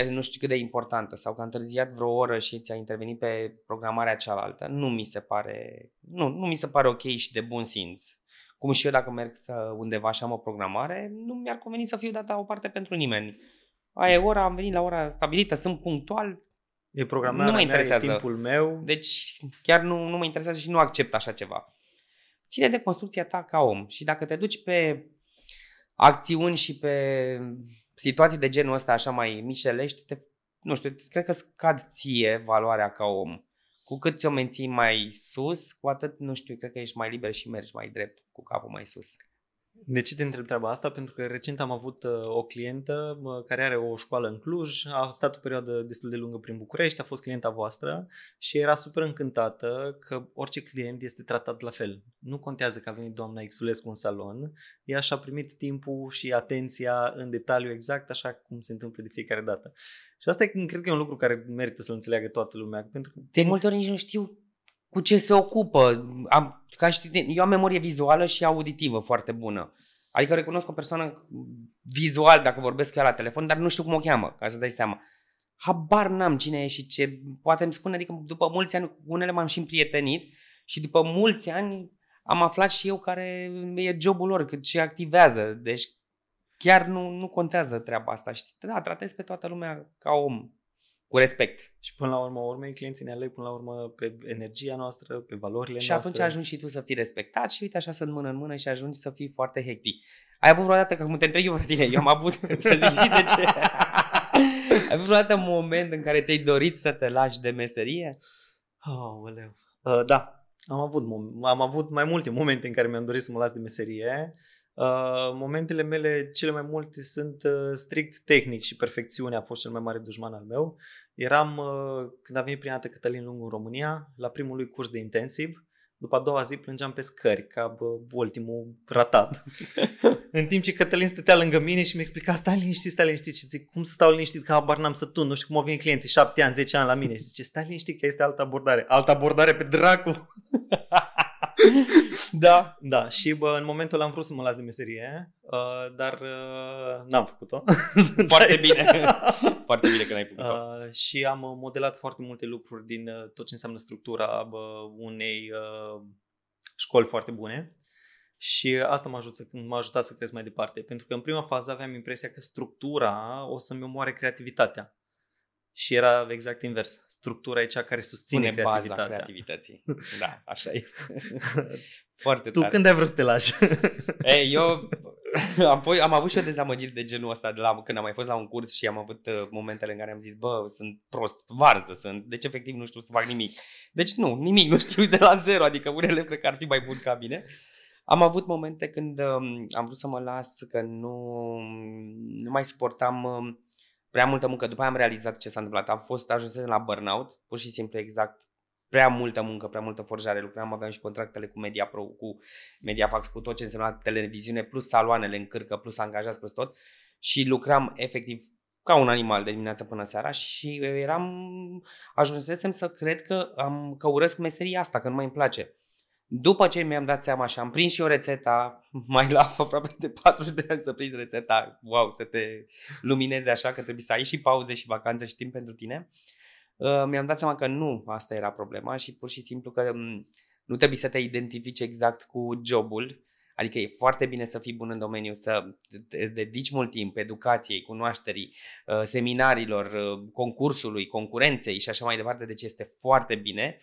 nu știu cât de importantă sau că a întârziat vreo oră și ți-a intervenit pe programarea cealaltă, nu mi se pare, nu, nu mi se pare ok și de bun simț. Cum și eu dacă merg să undeva și am o programare, nu mi-ar conveni să fiu data o parte pentru nimeni. Aia e ora, am venit la ora stabilită, sunt punctual, E programarea nu mă interesează. Mea, e timpul meu. Deci chiar nu, nu mă interesează și nu accept așa ceva. Ține de construcția ta ca om și dacă te duci pe acțiuni și pe situații de genul ăsta așa mai mișelești, te, nu știu, cred că scad ție valoarea ca om. Cu cât ți-o menții mai sus, cu atât, nu știu, cred că ești mai liber și mergi mai drept, cu capul mai sus. De ce te întreb treaba asta? Pentru că recent am avut uh, o clientă care are o școală în Cluj, a stat o perioadă destul de lungă prin București, a fost clienta voastră și era super încântată că orice client este tratat la fel. Nu contează că a venit doamna Xulescu în salon, ea și-a primit timpul și atenția în detaliu exact așa cum se întâmplă de fiecare dată. Și asta e, cred că e un lucru care merită să-l înțeleagă toată lumea. Pentru că de multe ori nici nu știu cu ce se ocupă. Am, ca știi, eu am memorie vizuală și auditivă foarte bună. Adică recunosc o persoană vizual dacă vorbesc cu ea la telefon, dar nu știu cum o cheamă, ca să dai seama. Habar n-am cine e și ce. Poate îmi spune, adică după mulți ani, unele m-am și împrietenit și după mulți ani am aflat și eu care e jobul lor, cât ce activează. Deci chiar nu, nu contează treaba asta. Și da, tratez pe toată lumea ca om, cu respect. Și până la urmă, urmei, clienții ne aleg până la urmă pe energia noastră, pe valorile și noastre. Și atunci ajungi și tu să fii respectat și uite așa să mână în mână și ajungi să fii foarte happy. Ai avut vreodată, că cum te întreb eu pe tine, eu am avut să zic și de ce. Ai avut vreodată un moment în care ți-ai dorit să te lași de meserie? Oh, Uh, da, am avut, mom- am avut mai multe momente în care mi-am dorit să mă las de meserie. Uh, momentele mele cele mai multe sunt uh, strict tehnic și perfecțiunea a fost cel mai mare dușman al meu. Eram, uh, când a venit prima dată Cătălin Lung în România, la primul lui curs de intensiv, după a doua zi plângeam pe scări, ca bă, ultimul ratat. în timp ce Cătălin stătea lângă mine și mi explica, stai liniștit, stai liniștit. Și zic, cum stau liniștit, că abar n-am să tun, nu știu cum au venit clienții, șapte ani, zece ani la mine. Și zice, stai liniștit, că este altă abordare. Altă abordare pe dracu! da, da. Și bă, în momentul am vrut să mă las de meserie, uh, dar uh, n-am făcut-o. Foarte bine. foarte bine că n-ai făcut-o. Uh, și am uh, modelat foarte multe lucruri din uh, tot ce înseamnă structura bă, unei uh, școli foarte bune. Și asta m-a ajutat, m-a ajutat să crez mai departe. Pentru că în prima fază aveam impresia că structura o să-mi omoare creativitatea. Și era exact invers. Structura e cea care susține Pune creativitatea. baza creativității. Da, așa este. Foarte tu când ai vrut să te lași? Ei, eu apoi am avut și o dezamăgire de genul ăsta de la când am mai fost la un curs și am avut uh, momentele în care am zis, bă, sunt prost, varză sunt, deci efectiv nu știu să fac nimic. Deci nu, nimic, nu știu de la zero, adică unele cred că ar fi mai bun ca mine. Am avut momente când um, am vrut să mă las, că nu, nu mai suportam um, prea multă muncă. După aia am realizat ce s-a întâmplat. Am fost ajunsesem la burnout, pur și simplu exact prea multă muncă, prea multă forjare. Lucram, aveam și contractele cu Media Pro, cu Mediafax, cu tot ce însemna televiziune, plus saloanele în cârcă, plus angajați, plus tot. Și lucram efectiv ca un animal de dimineață până seara și eram, ajunsesem să cred că, am, că urăsc meseria asta, că nu mai îmi place. După ce mi-am dat seama și am prins și o rețeta, mai la aproape de 40 de ani să prins rețeta, wow, să te lumineze așa că trebuie să ai și pauze și vacanțe și timp pentru tine, uh, mi-am dat seama că nu asta era problema și pur și simplu că mm, nu trebuie să te identifici exact cu jobul, Adică e foarte bine să fii bun în domeniu, să îți dedici mult timp educației, cunoașterii, uh, seminarilor, uh, concursului, concurenței și așa mai departe, deci este foarte bine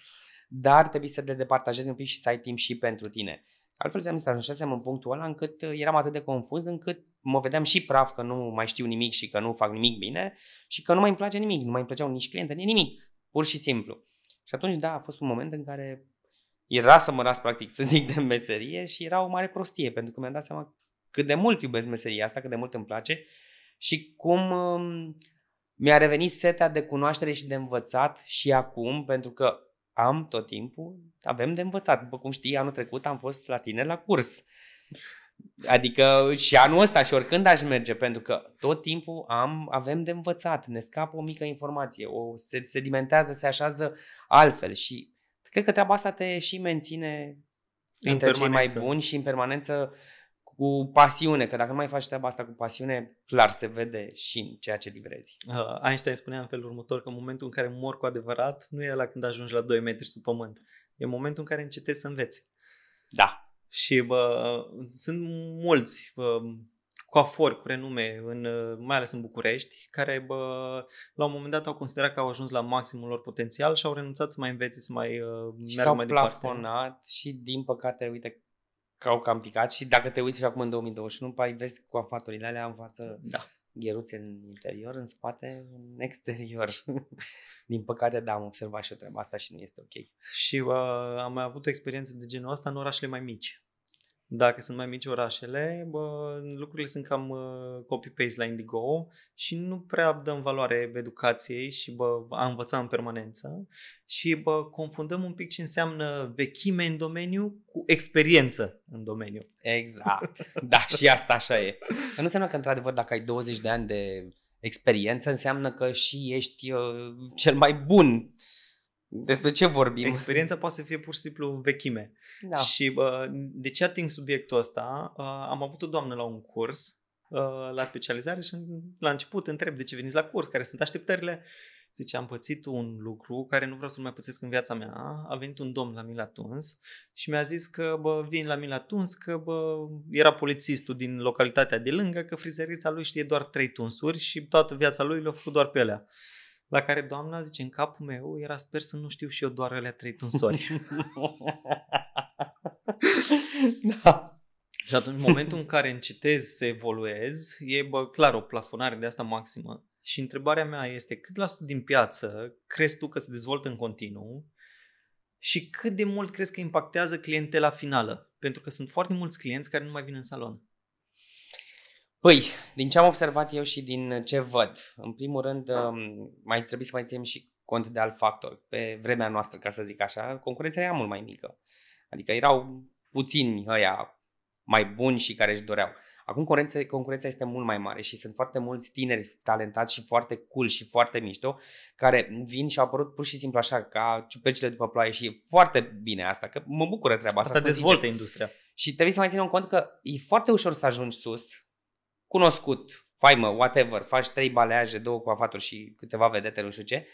dar trebuie să te departajezi un pic și să ai timp și pentru tine. Altfel să ajunsesem în punctul ăla încât uh, eram atât de confuz încât mă vedeam și praf că nu mai știu nimic și că nu fac nimic bine și că nu mai îmi place nimic, nu mai îmi plăceau nici cliente, nimic, pur și simplu. Și atunci, da, a fost un moment în care era să mă ras practic, să zic, de meserie și era o mare prostie, pentru că mi-am dat seama cât de mult iubesc meseria asta, cât de mult îmi place și cum um, mi-a revenit setea de cunoaștere și de învățat și acum, pentru că am tot timpul, avem de învățat. După cum știi, anul trecut am fost la tine la curs. Adică și anul ăsta și oricând aș merge, pentru că tot timpul am, avem de învățat, ne scapă o mică informație, o se sedimentează, se așează altfel și cred că treaba asta te și menține în între permanență. cei mai buni și în permanență uh, cu pasiune, că dacă nu mai faci treaba asta cu pasiune, clar se vede și în ceea ce livrezi. Uh, Einstein spunea în felul următor că momentul în care mor cu adevărat nu e la când ajungi la 2 metri sub pământ, e momentul în care încetezi să înveți. Da. Și bă, sunt mulți bă, coafori cu renume, în, mai ales în București, care bă, la un moment dat au considerat că au ajuns la maximul lor potențial și au renunțat să mai învețe, să mai uh, meargă mai departe. Și s-au plafonat și din păcate, uite, că au cam picat și dacă te uiți și acum în 2021, pai vezi cu afaturile alea în față da. gheruțe în interior, în spate, în exterior. Din păcate, da, am observat și o treabă asta și nu este ok. Și uh, am mai avut experiențe de genul ăsta în orașele mai mici. Dacă sunt mai mici orașele, bă, lucrurile sunt cam uh, copy-paste la Indigo și nu prea dăm valoare educației și bă, a învăța în permanență și bă, confundăm un pic ce înseamnă vechime în domeniu cu experiență în domeniu. Exact. Da, și asta așa e. Nu înseamnă că, într-adevăr, dacă ai 20 de ani de experiență, înseamnă că și ești uh, cel mai bun despre ce vorbim? Experiența poate să fie pur și simplu vechime. Da. Și uh, de ce ating subiectul ăsta? Uh, am avut o doamnă la un curs uh, la specializare și la început întreb de ce veniți la curs, care sunt așteptările. Zice, am pățit un lucru care nu vreau să-l mai pățesc în viața mea. A venit un domn la mine la Tuns și mi-a zis că bă, vin la mine la Tuns, că bă, era polițistul din localitatea de lângă, că frizerița lui știe doar trei tunsuri și toată viața lui le-a făcut doar pe alea. La care doamna zice, în capul meu era sper să nu știu și eu doar alea trei tunsori. da. Și atunci, în momentul în care încetez să evoluez, e bă, clar o plafonare de asta maximă. Și întrebarea mea este cât la sută din piață crezi tu că se dezvoltă în continuu și cât de mult crezi că impactează clientela finală? Pentru că sunt foarte mulți clienți care nu mai vin în salon. Păi, din ce am observat eu și din ce văd, în primul rând um, mai trebuie să mai ținem și cont de alt factor. Pe vremea noastră, ca să zic așa, concurența era mult mai mică. Adică erau puțini ăia mai buni și care își doreau. Acum concurența, concurența este mult mai mare și sunt foarte mulți tineri talentați și foarte cool și foarte mișto care vin și au apărut pur și simplu așa ca ciupercile după ploaie și e foarte bine asta, că mă bucură treaba asta. Asta dezvoltă zice. industria. Și trebuie să mai ținem cont că e foarte ușor să ajungi sus cunoscut, faimă, whatever, faci trei baleaje, două coafaturi și câteva vedete, nu știu ce,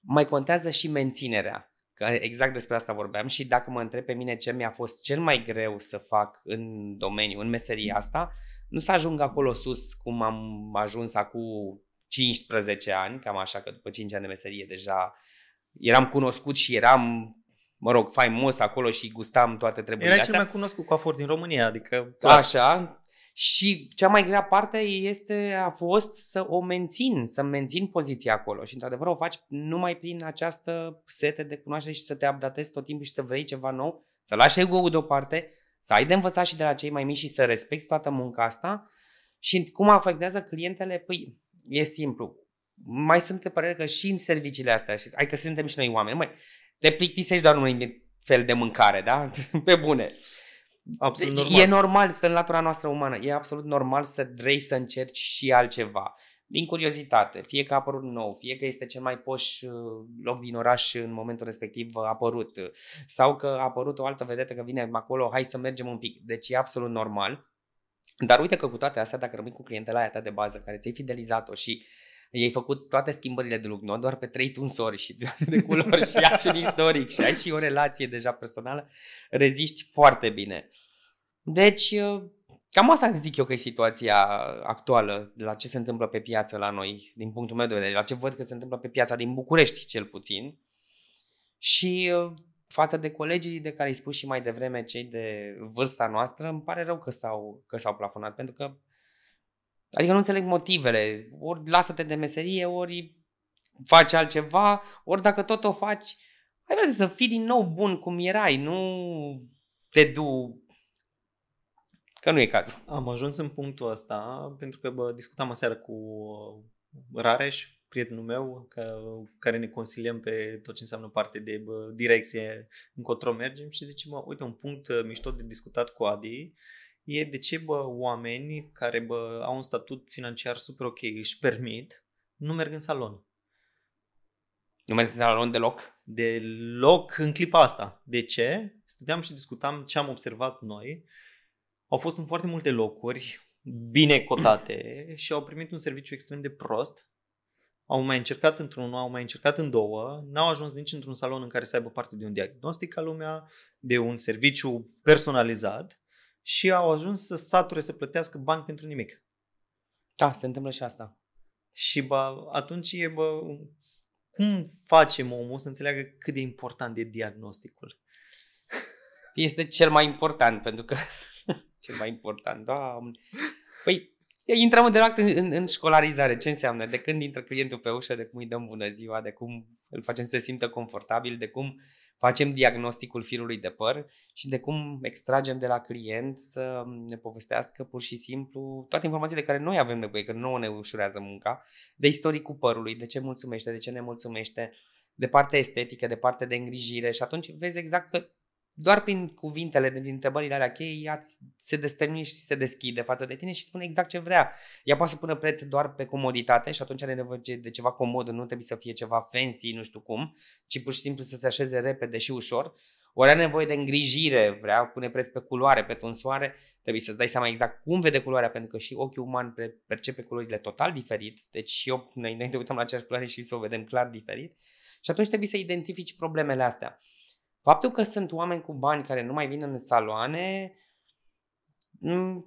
mai contează și menținerea. Că exact despre asta vorbeam și dacă mă întreb pe mine ce mi-a fost cel mai greu să fac în domeniu, în meseria asta, nu să ajung acolo sus cum am ajuns acum 15 ani, cam așa că după 5 ani de meserie deja eram cunoscut și eram mă rog, faimos acolo și gustam toate treburile Era astea. cel mai cunoscut coafor din România, adică... Așa, și cea mai grea parte este, a fost să o mențin, să mențin poziția acolo. Și într-adevăr o faci numai prin această sete de cunoaștere și să te updatezi tot timpul și să vrei ceva nou, să lași ego-ul deoparte, să ai de învățat și de la cei mai mici și să respecti toată munca asta. Și cum afectează clientele? Păi e simplu. Mai sunt de părere că și în serviciile astea, ai că suntem și noi oameni, mai te plictisești doar unui fel de mâncare, da? Pe bune absolut deci, normal. E normal, stă în latura noastră umană. E absolut normal să vrei să încerci și altceva. Din curiozitate, fie că a apărut nou, fie că este cel mai poș uh, loc din oraș în momentul respectiv uh, a apărut, uh, sau că a apărut o altă vedetă că vine acolo, hai să mergem un pic. Deci e absolut normal. Dar uite că cu toate astea, dacă rămâi cu clientela aia ta de bază, care ți-ai fidelizat-o și uh, ei făcut toate schimbările de lucru, nu doar pe trei tunsori și de culori și ai și un istoric și ai și o relație deja personală, reziști foarte bine. Deci, ă, cam asta zic eu că e situația actuală, la ce se întâmplă pe piață la noi, din punctul meu de vedere, la ce văd că se întâmplă pe piața din București, cel puțin. Și ă, față de colegii de care ai spus și mai devreme, cei de vârsta noastră, îmi pare rău că s-au, că s-au plafonat, pentru că Adică nu înțeleg motivele. Ori lasă-te de meserie, ori faci altceva, ori dacă tot o faci, ai vrea să fii din nou bun cum erai, nu te du Că nu e cazul. Am ajuns în punctul ăsta pentru că bă, discutam aseară cu uh, Rareș, prietenul meu, că, care ne consiliem pe tot ce înseamnă parte de bă, direcție încotro mergem și zicem, uite, un punct uh, mișto de discutat cu Adi e de ce bă, oameni care bă, au un statut financiar super ok, își permit, nu merg în salon. Nu merg în salon deloc? Deloc în clipa asta. De ce? Stăteam și discutam ce am observat noi. Au fost în foarte multe locuri bine cotate și au primit un serviciu extrem de prost. Au mai încercat într-unul, au mai încercat în două, n-au ajuns nici într-un salon în care să aibă parte de un diagnostic ca lumea, de un serviciu personalizat și au ajuns să sature să plătească bani pentru nimic. Da, se întâmplă și asta. Și bă, atunci e, bă, cum facem omul să înțeleagă cât de important e diagnosticul? Este cel mai important, pentru că... cel mai important, da. Păi, intrăm direct în, în, în școlarizare. Ce înseamnă? De când intră clientul pe ușă, de cum îi dăm bună ziua, de cum îl facem să se simtă confortabil, de cum uh, facem diagnosticul firului de păr și de cum extragem de la client să ne povestească pur și simplu toate informațiile care noi avem nevoie, că nouă ne ușurează munca, de istoricul părului, de ce mulțumește, de ce ne mulțumește, de partea estetică, de partea de îngrijire și atunci vezi exact că doar prin cuvintele din întrebările alea cheie, ea se destănuie și se deschide față de tine și spune exact ce vrea. Ea poate să pună preț doar pe comoditate și atunci are nevoie de ceva comod, nu trebuie să fie ceva fancy, nu știu cum, ci pur și simplu să se așeze repede și ușor. Ori are nevoie de îngrijire, vrea, pune preț pe culoare, pe tunsoare, trebuie să-ți dai seama exact cum vede culoarea, pentru că și ochiul uman percepe culorile total diferit, deci și eu, noi, noi ne uităm la aceeași culoare și să o vedem clar diferit. Și atunci trebuie să identifici problemele astea. Faptul că sunt oameni cu bani care nu mai vin în saloane, mm,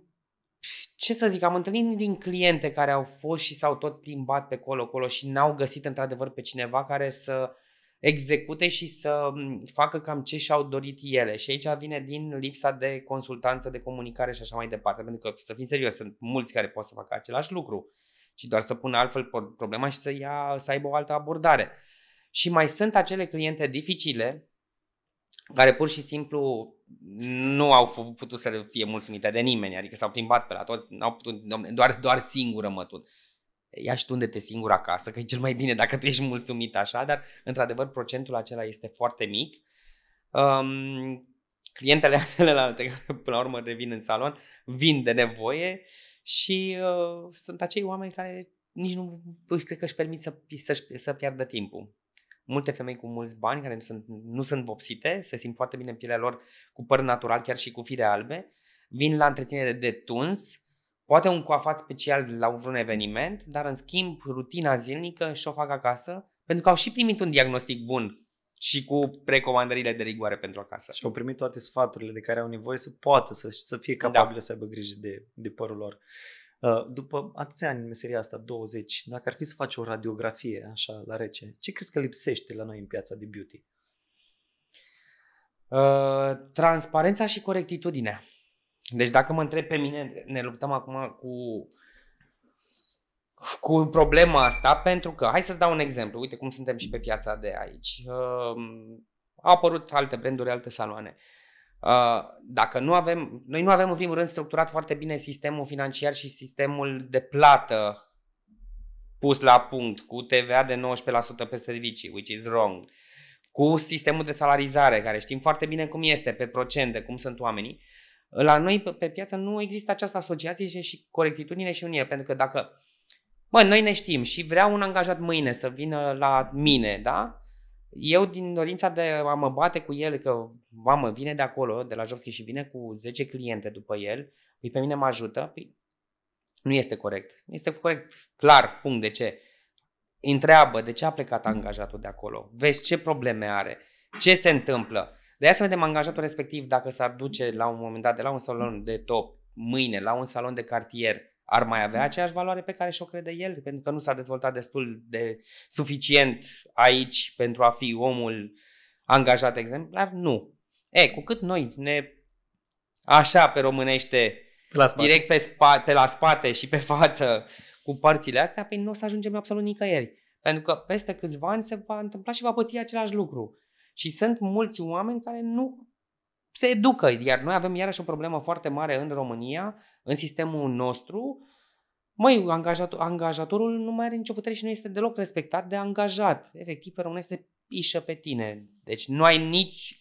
ce să zic, am întâlnit din cliente care au fost și s-au tot plimbat pe colo-colo și n-au găsit într-adevăr pe cineva care să execute și să mm, facă cam ce și-au dorit ele. Și aici vine din lipsa de consultanță, de comunicare și așa mai departe. Pentru că, să fim serios, sunt mulți care pot să facă același lucru, ci doar să pună altfel problema și să, ia, să aibă o altă abordare. Și mai sunt acele cliente dificile care pur și simplu nu au putut să fie mulțumite de nimeni, adică s-au plimbat pe la toți, n-au putut, doar, doar singură mătut. Ia și tu unde te singur acasă, că e cel mai bine dacă tu ești mulțumit așa, dar într-adevăr procentul acela este foarte mic. Um, clientele celelalte care până la urmă revin în salon, vin de nevoie și uh, sunt acei oameni care nici nu cred că își permit să, să, să piardă timpul multe femei cu mulți bani care nu sunt, nu sunt vopsite, se simt foarte bine în pielea lor cu păr natural, chiar și cu fire albe, vin la întreținere de tuns, poate un coafat special la un eveniment, dar în schimb rutina zilnică și o fac acasă, pentru că au și primit un diagnostic bun și cu recomandările de rigoare pentru acasă. Și au primit toate sfaturile de care au nevoie să poată să, să fie capabile da. să aibă grijă de, de părul lor. Uh, după atâția ani în meseria asta, 20, dacă ar fi să faci o radiografie așa la rece, ce crezi că lipsește la noi în piața de beauty? Uh, transparența și corectitudinea. Deci dacă mă întreb pe mine, ne luptăm acum cu cu problema asta pentru că, hai să-ți dau un exemplu, uite cum suntem și pe piața de aici. Uh, au apărut alte branduri, alte saloane. Uh, Uh, dacă nu avem, noi nu avem în primul rând structurat foarte bine sistemul financiar și sistemul de plată pus la punct cu TVA de 19% pe servicii, which is wrong, cu sistemul de salarizare, care știm foarte bine cum este, pe procente, cum sunt oamenii, la noi pe piață nu există această asociație și corectitudine și unire, pentru că dacă, mă, noi ne știm și vreau un angajat mâine să vină la mine, da? Eu, din dorința de a mă bate cu el, că mamă, vine de acolo, de la Jovski și vine cu 10 cliente după el, îi păi pe mine mă ajută, păi, nu este corect. Nu Este corect, clar, punct, de ce. Întreabă de ce a plecat angajatul de acolo, vezi ce probleme are, ce se întâmplă. De aia să vedem angajatul respectiv dacă s-ar duce la un moment dat de la un salon de top mâine la un salon de cartier ar mai avea mm. aceeași valoare pe care și-o crede el, pentru că nu s-a dezvoltat destul de suficient aici pentru a fi omul angajat exemplar? Nu. E, cu cât noi ne așa pe românește, pe la direct pe, spa, pe la spate și pe față cu părțile astea, păi nu o să ajungem absolut nicăieri. Pentru că peste câțiva ani se va întâmpla și va păți același lucru. Și sunt mulți oameni care nu se educă. Iar noi avem iarăși o problemă foarte mare în România, în sistemul nostru. Măi, angajator, angajatorul nu mai are nicio putere și nu este deloc respectat de angajat. Efectiv, pe român este pișă pe tine. Deci nu ai nici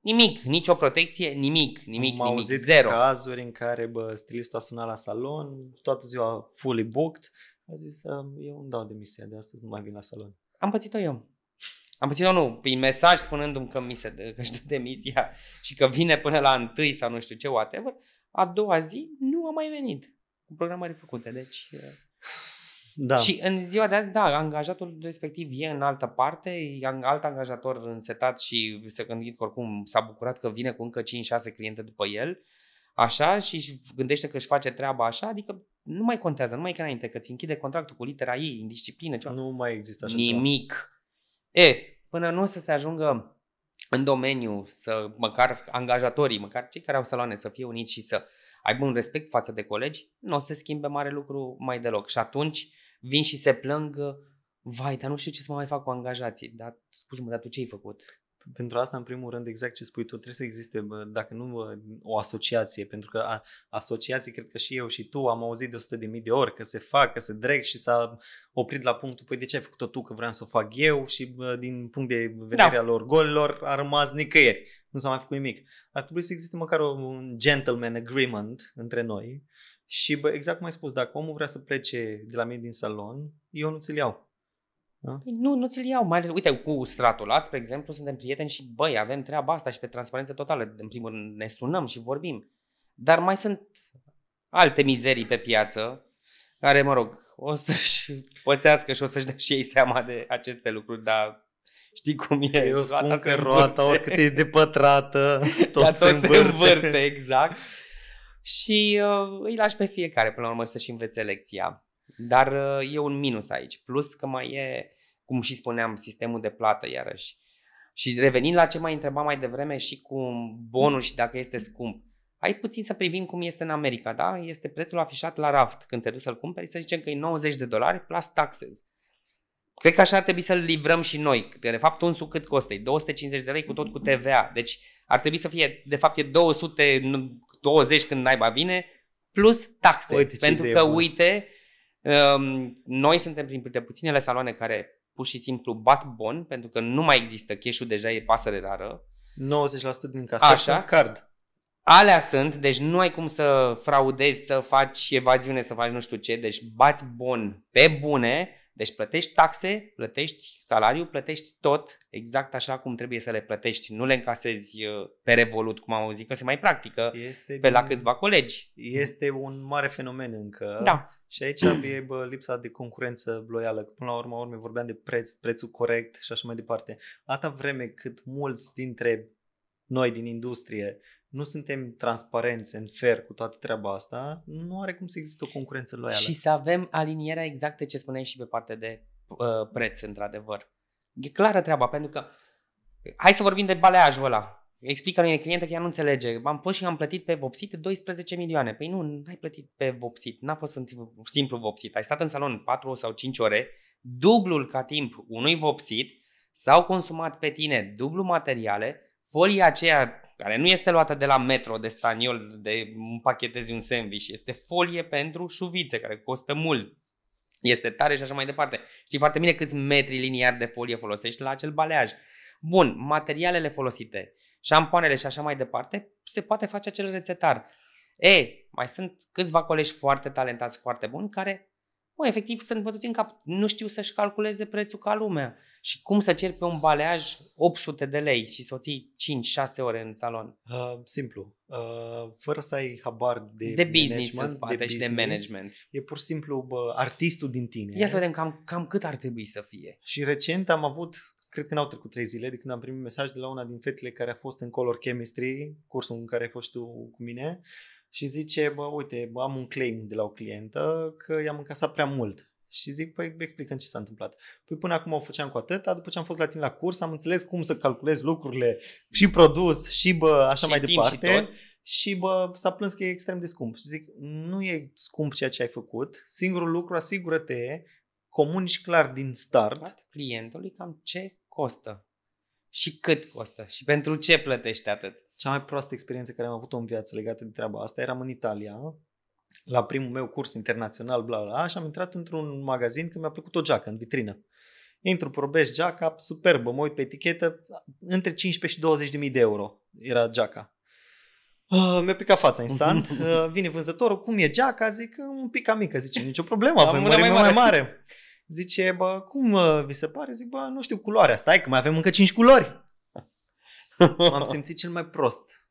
Nimic, nicio protecție, nimic, nimic, Am nimic, auzit zero. cazuri în care bă, stilistul a sunat la salon, toată ziua fully booked, a zis, eu îmi dau demisia de astăzi, nu mai vin la salon. Am pățit-o eu. Am pățit-o, nu, prin mesaj spunându-mi că, mi se, că își dă demisia și că vine până la întâi sau nu știu ce, whatever. A doua zi nu a mai venit cu programări făcute, deci... Uh, da. Și în ziua de azi, da, angajatul respectiv e în altă parte, e alt angajator însetat și se gândit că oricum s-a bucurat că vine cu încă 5-6 cliente după el, așa, și gândește că își face treaba așa, adică nu mai contează, nu mai e înainte, că ți închide contractul cu litera ei, disciplină, ceva. Nu mai există așa Nimic. Ceva. E, până nu o să se ajungă în domeniu să măcar angajatorii, măcar cei care au saloane să fie uniți și să ai bun respect față de colegi, nu o să schimbe mare lucru mai deloc. Și atunci vin și se plâng, vai, dar nu știu ce să mă mai fac cu angajații. Dar scuze-mă, dar tu ce ai făcut? pentru asta, în primul rând, exact ce spui tu, trebuie să existe, dacă nu o asociație, pentru că asociații, cred că și eu și tu am auzit de 100 de mii de ori că se fac, că se dreg și s-a oprit la punctul, păi de ce ai făcut-o tu, că vreau să o fac eu și din punct de vedere da. al lor golilor a rămas nicăieri, nu s-a mai făcut nimic. Ar trebui să existe măcar un gentleman agreement între noi și bă, exact cum ai spus, dacă omul vrea să plece de la mine din salon, eu nu ți-l iau da? Păi nu, nu ți-l iau. Mai ales, uite, cu stratulați, pe exemplu, suntem prieteni și băi, avem treaba asta și pe transparență totală. În primul rând ne sunăm și vorbim. Dar mai sunt alte mizerii pe piață care, mă rog, o să-și pățească și o să-și dea și ei seama de aceste lucruri, dar știi cum e. Eu roata spun că roata, oricât e de pătrată, tot, tot se, învârte. se învârte. exact. Și uh, îi lași pe fiecare, până la urmă, să-și învețe lecția. Dar uh, e un minus aici. Plus că mai e cum și spuneam, sistemul de plată iarăși. Și revenind la ce mai întrebam mai devreme și cu bonul și dacă este scump, ai puțin să privim cum este în America, da? Este prețul afișat la raft. Când te duci să-l cumperi, să zicem că e 90 de dolari plus taxes. Cred că așa ar trebui să-l livrăm și noi. De fapt, suc cât costă? 250 de lei cu tot cu TVA. Deci ar trebui să fie, de fapt, e 220 când naiba vine, plus taxe. Uite, pentru că, uite, um, noi suntem printre puținele saloane care pur și simplu bat bon, pentru că nu mai există cash deja e pasăre rară. 90% din casă Așa. sunt card. Alea sunt, deci nu ai cum să fraudezi, să faci evaziune, să faci nu știu ce, deci bați bon pe bune deci plătești taxe, plătești salariu, plătești tot exact așa cum trebuie să le plătești. Nu le încasezi uh, pe Revolut, cum am auzit că se mai practică este pe din... la câțiva colegi. Este un mare fenomen încă. Da. Și aici e lipsa de concurență loială. Până la urmă, urme vorbeam de preț, prețul corect și așa mai departe. Atâta vreme cât mulți dintre noi din industrie nu suntem transparenți în fer cu toată treaba asta, nu are cum să existe o concurență loială. Și să avem alinierea exactă ce spuneai și pe partea de uh, preț, într-adevăr. E clară treaba, pentru că hai să vorbim de baleajul ăla. Explică lui clientă că ea nu înțelege. Am pus și am plătit pe vopsit 12 milioane. Păi nu, n-ai plătit pe vopsit. N-a fost simplu vopsit. Ai stat în salon 4 sau 5 ore, dublul ca timp unui vopsit, s-au consumat pe tine dublu materiale, folia aceea care nu este luată de la metro, de staniol, de un pachetezi un sandwich, este folie pentru șuvițe, care costă mult. Este tare și așa mai departe. Știi foarte bine câți metri liniari de folie folosești la acel baleaj. Bun, materialele folosite, șampoanele și așa mai departe, se poate face acel rețetar. E, mai sunt câțiva colegi foarte talentați, foarte buni, care Mă, efectiv sunt bătuți în cap. Nu știu să-și calculeze prețul ca lumea. Și cum să ceri pe un baleaj 800 de lei și să o ții 5-6 ore în salon? Uh, simplu. Uh, fără să ai habar de, de business în spate de și business, de management. E pur și simplu bă, artistul din tine. Ia să vedem cam, cam cât ar trebui să fie. Și recent am avut cred că n-au trecut trei zile de când am primit mesaj de la una din fetele care a fost în Color Chemistry, cursul în care ai fost tu cu mine, și zice, bă, uite, bă, am un claim de la o clientă că i-am încasat prea mult. Și zic, păi explicăm ce s-a întâmplat. Păi până acum o făceam cu atâta, după ce am fost la tine la curs, am înțeles cum să calculez lucrurile și produs și bă, așa și mai departe. Și, tot. și bă, s-a plâns că e extrem de scump. Și zic, nu e scump ceea ce ai făcut, singurul lucru, asigură-te, comunici clar din start. Clientului cam ce costă și cât costă și pentru ce plătești atât. Cea mai proastă experiență care am avut-o în viață legată de treaba asta eram în Italia, la primul meu curs internațional, bla bla, și am intrat într-un magazin că mi-a plăcut o geacă în vitrină. Intru, probez geaca, superbă, mă uit pe etichetă, între 15 și 20 de mii de euro era geaca. Uh, mi-a picat fața instant, uh, vine vânzătorul, cum e geaca? Zic, un pic mică, zice, nicio problemă, am mai mare. mare zice, bă, cum uh, vi se pare? Zic, bă, nu știu culoarea, stai că mai avem încă cinci culori. M-am simțit cel mai prost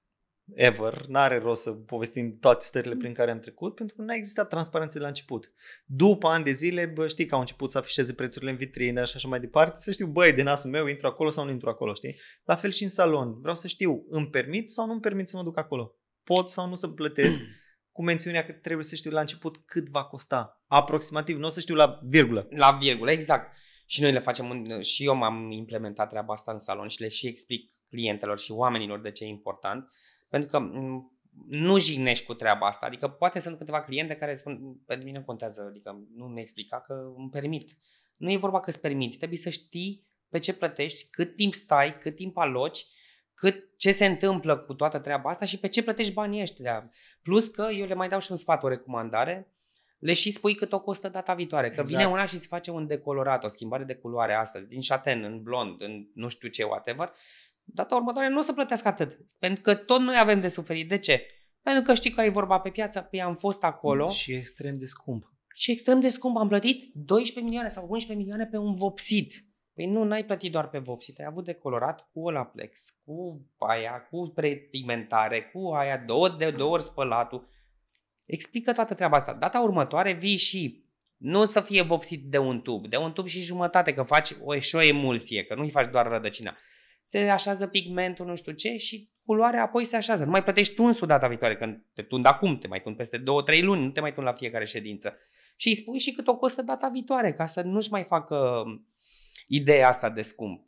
ever. N-are rost să povestim toate stările prin care am trecut, pentru că n-a existat transparență la început. După ani de zile, bă, știi că au început să afișeze prețurile în vitrină și așa mai departe, să știu, băi, de nasul meu, intru acolo sau nu intru acolo, știi? La fel și în salon. Vreau să știu, îmi permit sau nu îmi permit să mă duc acolo? Pot sau nu să plătesc? cu mențiunea că trebuie să știu la început cât va costa. Aproximativ, nu o să știu la virgulă. La virgulă, exact. Și noi le facem, și eu m-am implementat treaba asta în salon și le și explic clientelor și oamenilor de ce e important. Pentru că nu jignești cu treaba asta. Adică poate sunt câteva cliente care spun, pentru mine nu contează, adică nu mi explica că îmi permit. Nu e vorba că îți permiți, trebuie să știi pe ce plătești, cât timp stai, cât timp aloci cât ce se întâmplă cu toată treaba asta și pe ce plătești banii ăștia. Plus că eu le mai dau și un sfat, o recomandare, le și spui cât o costă data viitoare. Că exact. vine una și îți face un decolorat, o schimbare de culoare astăzi, din șaten, în blond, în nu știu ce, whatever. Data următoare nu o să plătească atât. Pentru că tot noi avem de suferit. De ce? Pentru că știi că ai vorba pe piață, pe păi am fost acolo. Și extrem de scump. Și extrem de scump. Am plătit 12 milioane sau 11 milioane pe un vopsit. Păi nu, n-ai plătit doar pe vopsit, ai avut decolorat cu Olaplex, cu aia, cu prepigmentare, cu aia, două de două ori spălatul. Explică toată treaba asta. Data următoare vii și nu să fie vopsit de un tub, de un tub și jumătate, că faci o, și o emulsie, că nu-i faci doar rădăcina. Se așează pigmentul, nu știu ce, și culoarea apoi se așează. Nu mai plătești tunsul data viitoare, când te tund acum, te mai tund peste 2-3 luni, nu te mai tund la fiecare ședință. Și îi spui și cât o costă data viitoare, ca să nu-și mai facă uh, ideea asta de scump.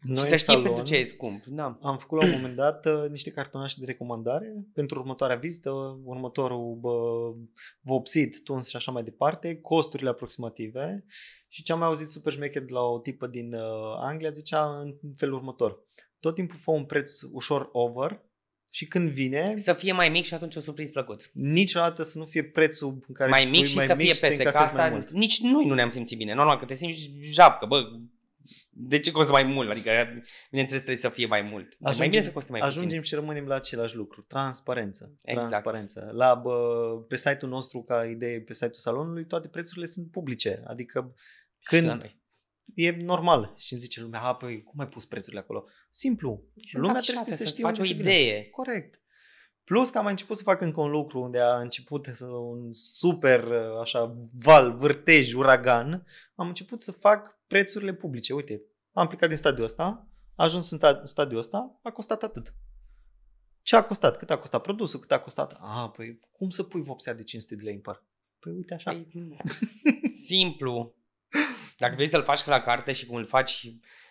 Noi și să știi pentru ce e scump. Da. Am făcut la un moment dat uh, niște cartonașe de recomandare pentru următoarea vizită, următorul bă, vopsit, tuns și așa mai departe, costurile aproximative și ce am mai auzit super șmecher de la o tipă din uh, Anglia zicea în felul următor. Tot timpul fă un preț ușor over și când vine... Să fie mai mic și atunci o surprins plăcut. Niciodată să nu fie prețul în care mai mic și mai să mic fie și peste, că asta mai mult. nici noi nu ne-am simțit bine. Normal că te simți japcă, bă, de ce costă mai mult? Adică, bineînțeles, trebuie să fie mai mult. Ajungem, mai bine să coste mai ajungem puțin. și rămânem la același lucru. Transparență. Exact. Transparență. La, bă, pe site-ul nostru, ca idee, pe site-ul salonului, toate prețurile sunt publice. Adică, când e normal. Și îmi zice lumea, a, păi, cum ai pus prețurile acolo? Simplu. Sunt lumea trebuie să, să știe faci o idee. Vine. Corect. Plus că am început să fac încă un lucru unde a început un super așa val, vârtej, uragan. Am început să fac prețurile publice. Uite, am plecat din stadiul ăsta, a ajuns în stadiul ăsta, a costat atât. Ce a costat? Cât a costat produsul? Cât a costat? A, păi cum să pui vopsea de 500 de lei în păr? Păi uite așa. Păi, simplu. Dacă vrei să-l faci ca la carte și cum îl faci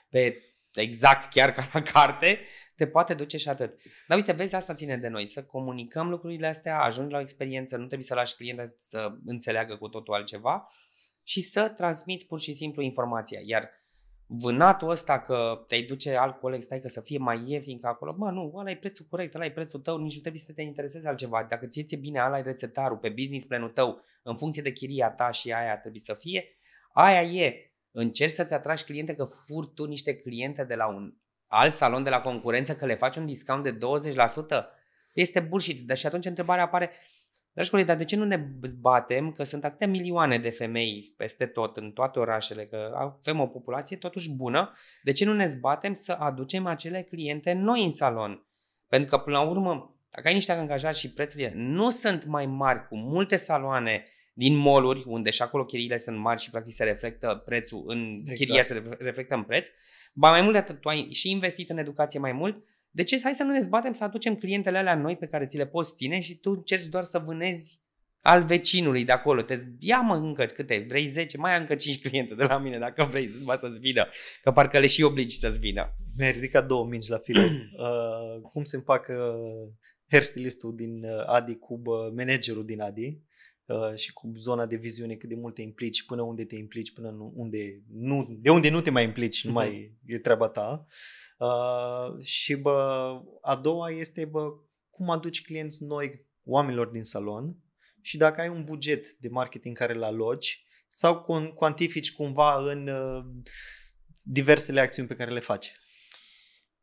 pe exact chiar ca la carte, te poate duce și atât. Dar uite, vezi, asta ține de noi, să comunicăm lucrurile astea, ajungi la o experiență, nu trebuie să lași clientul să înțeleagă cu totul altceva și să transmiți pur și simplu informația. Iar vânatul ăsta că te duce alt coleg stai că să fie mai ieftin ca acolo, mă, nu, ăla e prețul corect, ăla e prețul tău, nici nu trebuie să te interesezi altceva. Dacă ție ți-e bine, ăla e rețetarul, pe business planul tău, în funcție de chiria ta și aia trebuie să fie, Aia e. Încerci să-ți atragi cliente că fur tu niște cliente de la un alt salon de la concurență, că le faci un discount de 20%. Este bullshit. Dar și atunci întrebarea apare, Dragi colegi, dar de ce nu ne batem că sunt atâtea milioane de femei peste tot, în toate orașele, că avem o populație totuși bună, de ce nu ne zbatem să aducem acele cliente noi în salon? Pentru că, până la urmă, dacă ai niște angajați și prețurile nu sunt mai mari cu multe saloane din moluri, unde și acolo chiriile sunt mari și practic se reflectă prețul în exact. chiria se reflectă în preț. Ba mai mult de atât, tu ai și investit în educație mai mult, de ce hai să nu ne zbatem să aducem clientele alea noi pe care ți le poți ține și tu încerci doar să vânezi al vecinului de acolo. Te ia mă încă câte, vrei 10, mai ai încă 5 cliente de la mine dacă vrei să-ți vină, că parcă le și obligi să-ți vină. Mi-ai ridicat două mingi la filo. uh, cum se împacă hairstylistul din uh, Adi cu managerul din Adi? Uh, și cu zona de viziune, cât de mult te implici, până unde te implici, până nu, unde nu, de unde nu te mai implici, nu mhm. mai e treaba ta. Uh, și bă, a doua este bă, cum aduci clienți noi oamenilor din salon și dacă ai un buget de marketing care îl aloci sau cuantifici cumva în uh, diversele acțiuni pe care le faci.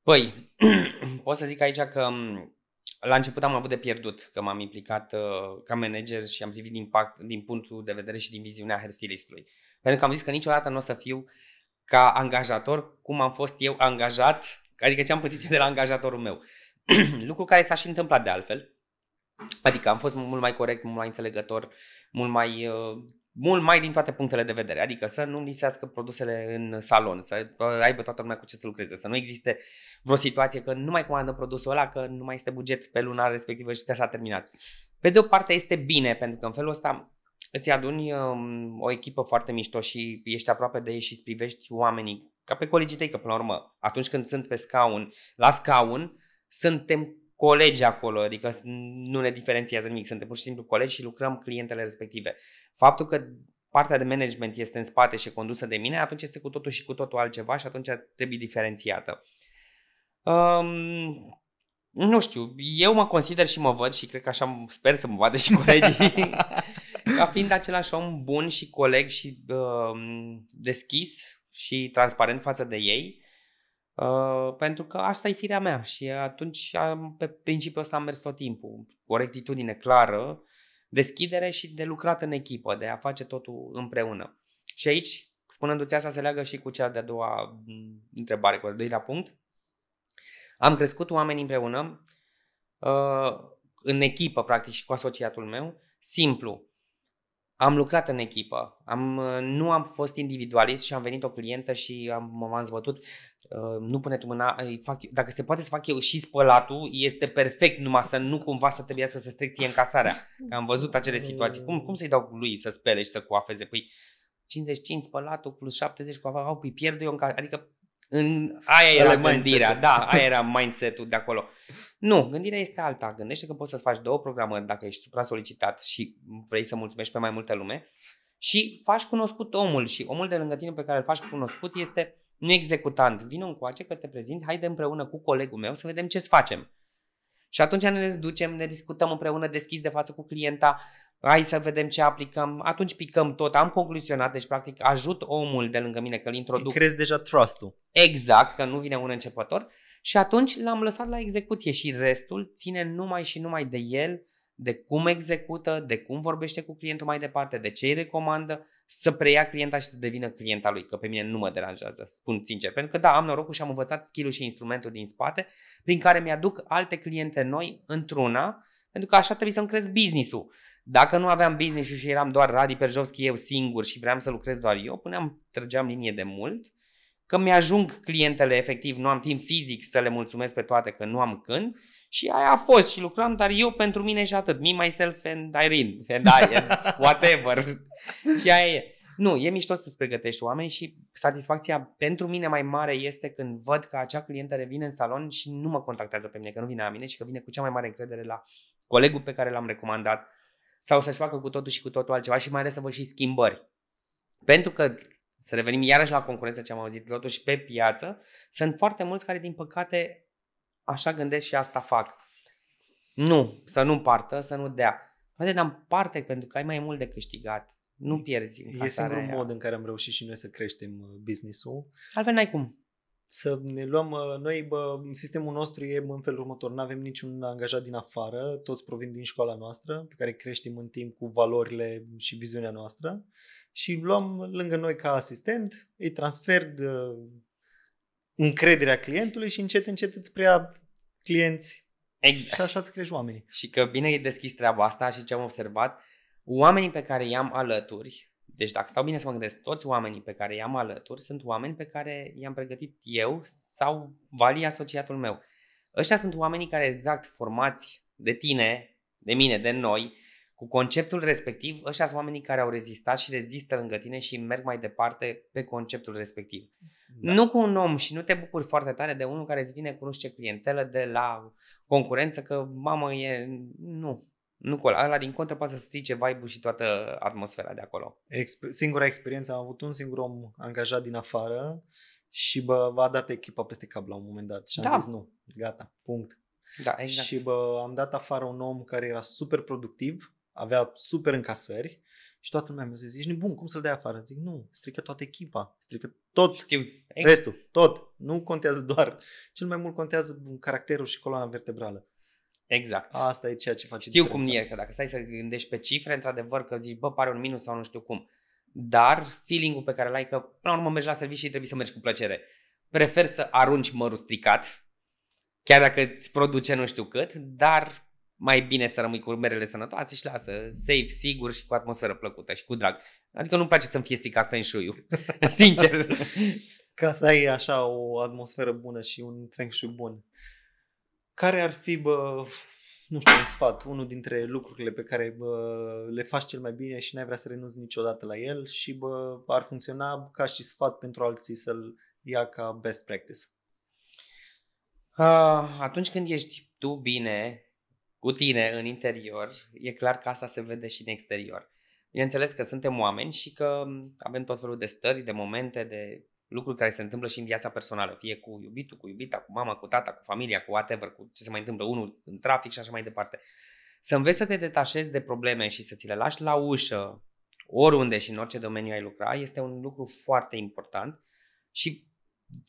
Păi, pot să zic aici că mm, la început am avut de pierdut, că m-am implicat uh, ca manager și am privit impact din punctul de vedere și din viziunea hairstylistului. Pentru că am zis că niciodată nu o să fiu ca angajator cum am fost eu angajat, adică ce am pățit eu de la angajatorul meu. Lucru care s-a și întâmplat de altfel. Adică am fost mult mai corect, mult mai înțelegător, mult mai uh, mult mai din toate punctele de vedere. Adică să nu lipsească produsele în salon, să aibă toată lumea cu ce să lucreze, să nu existe vreo situație că nu mai comandă produsul ăla, că nu mai este buget pe luna respectivă și că s-a terminat. Pe de o parte este bine, pentru că în felul ăsta îți aduni um, o echipă foarte mișto și ești aproape de ei și îți privești oamenii ca pe colegii tăi, că până la urmă, atunci când sunt pe scaun, la scaun, suntem colegi acolo, adică nu ne diferențiază nimic, suntem pur și simplu colegi și lucrăm clientele respective. Faptul că partea de management este în spate și condusă de mine, atunci este cu totul și cu totul altceva și atunci trebuie diferențiată. Um, nu știu, eu mă consider și mă văd și cred că așa sper să mă vadă și colegii ca fiind același om bun și coleg și uh, deschis și transparent față de ei Uh, pentru că asta e firea mea și atunci am, pe principiul ăsta am mers tot timpul. O rectitudine clară, deschidere și de lucrat în echipă, de a face totul împreună. Și aici, spunându-ți asta, se leagă și cu cea de-a doua întrebare, cu al doilea punct. Am crescut oameni împreună, uh, în echipă, practic, și cu asociatul meu, simplu. Am lucrat în echipă, am, uh, nu am fost individualist și am venit o clientă și am, m-am zbătut. Uh, nu pune tu mâna, fac, dacă se poate să fac eu și spălatul, este perfect numai să nu cumva să trebuie să stric ție încasarea. Am văzut acele situații. Cum, cum să-i dau lui să spele și să coafeze? Păi 55 spălatul plus 70 coafau, păi pierd eu, adică în, aia era Ele gândirea, da, aia era mindset-ul de acolo. Nu, gândirea este alta. Gândește că poți să faci două programe dacă ești supra-solicitat și vrei să mulțumești pe mai multă lume și faci cunoscut omul și omul de lângă tine pe care îl faci cunoscut este nu executant. Vino încoace că te prezint, haide împreună cu colegul meu să vedem ce-ți facem. Și atunci ne ducem, ne discutăm împreună deschis de față cu clienta, hai să vedem ce aplicăm, atunci picăm tot, am concluzionat, deci practic ajut omul de lângă mine că îl introduc. Crezi deja trust-ul. Exact, că nu vine un începător și atunci l-am lăsat la execuție și restul ține numai și numai de el, de cum execută, de cum vorbește cu clientul mai departe, de ce îi recomandă, să preia clienta și să devină clienta lui, că pe mine nu mă deranjează, spun sincer, pentru că da, am norocul și am învățat skill și instrumentul din spate, prin care mi-aduc alte cliente noi într-una, pentru că așa trebuie să-mi cresc business-ul. Dacă nu aveam business și eram doar Radi Perjovski eu singur și vreau să lucrez doar eu, puneam, trăgeam linie de mult, că mi-ajung clientele efectiv, nu am timp fizic să le mulțumesc pe toate că nu am când și aia a fost și lucram, dar eu pentru mine și atât, me, myself and Irene and I and whatever și aia e. Nu, e mișto să-ți pregătești oameni și satisfacția pentru mine mai mare este când văd că acea clientă revine în salon și nu mă contactează pe mine, că nu vine la mine și că vine cu cea mai mare încredere la colegul pe care l-am recomandat, sau să-și facă cu totul și cu totul altceva și mai ales să vă și schimbări. Pentru că, să revenim iarăși la concurența ce am auzit, totuși pe piață, sunt foarte mulți care, din păcate, așa gândesc și asta fac. Nu, să nu partă, să nu dea. Poate dar parte pentru că ai mai mult de câștigat. Nu pierzi în E singurul aia. mod în care am reușit și noi să creștem uh, business-ul. Altfel n-ai cum să ne luăm uh, noi, bă, sistemul nostru e în felul următor, nu avem niciun angajat din afară, toți provin din școala noastră, pe care creștem în timp cu valorile și viziunea noastră și luăm lângă noi ca asistent, îi transfer de uh, încrederea clientului și încet, încet îți prea clienți exact. și așa să crești oamenii. Și că bine e deschis treaba asta și ce am observat, oamenii pe care i-am alături, deci dacă stau bine să mă gândesc, toți oamenii pe care i-am alături sunt oameni pe care i-am pregătit eu sau valii asociatul meu. Ăștia sunt oamenii care exact formați de tine, de mine, de noi, cu conceptul respectiv, ăștia sunt oamenii care au rezistat și rezistă lângă tine și merg mai departe pe conceptul respectiv. Da. Nu cu un om și nu te bucuri foarte tare de unul care îți vine cu nu știu ce clientelă de la concurență că mamă e... Nu. Nu cu ăla din contră poate să strice vibe-ul și toată atmosfera de acolo. Exp- singura experiență, am avut un singur om angajat din afară și bă, v-a dat echipa peste cap la un moment dat și am da. zis nu, gata, punct. Da, exact. Și bă, am dat afară un om care era super productiv, avea super încasări și toată lumea mi-a zis, ești nebun, cum să-l dai afară? Zic, nu, strică toată echipa, strică tot, Știu. restul, tot, nu contează doar. Cel mai mult contează caracterul și coloana vertebrală. Exact. Asta e ceea ce face Știu diferența. cum e, că dacă stai să gândești pe cifre, într-adevăr că zici, bă, pare un minus sau nu știu cum. Dar feeling-ul pe care l-ai că, până la urmă, mergi la serviciu și trebuie să mergi cu plăcere. Prefer să arunci mărul stricat, chiar dacă îți produce nu știu cât, dar mai bine să rămâi cu merele sănătoase și lasă safe, sigur și cu atmosferă plăcută și cu drag. Adică nu-mi place să-mi fie stricat feng shui sincer. Ca să ai așa o atmosferă bună și un feng shui bun care ar fi, bă, nu știu, un sfat, unul dintre lucrurile pe care bă, le faci cel mai bine și n-ai vrea să renunți niciodată la el și bă, ar funcționa ca și sfat pentru alții să-l ia ca best practice? Uh, atunci când ești tu bine, cu tine în interior, e clar că asta se vede și în exterior. Bineînțeles că suntem oameni și că avem tot felul de stări, de momente, de lucruri care se întâmplă și în viața personală, fie cu iubitul, cu iubita, cu mama, cu tata, cu familia, cu whatever, cu ce se mai întâmplă, unul în trafic și așa mai departe. Să înveți să te detașezi de probleme și să ți le lași la ușă, oriunde și în orice domeniu ai lucra, este un lucru foarte important și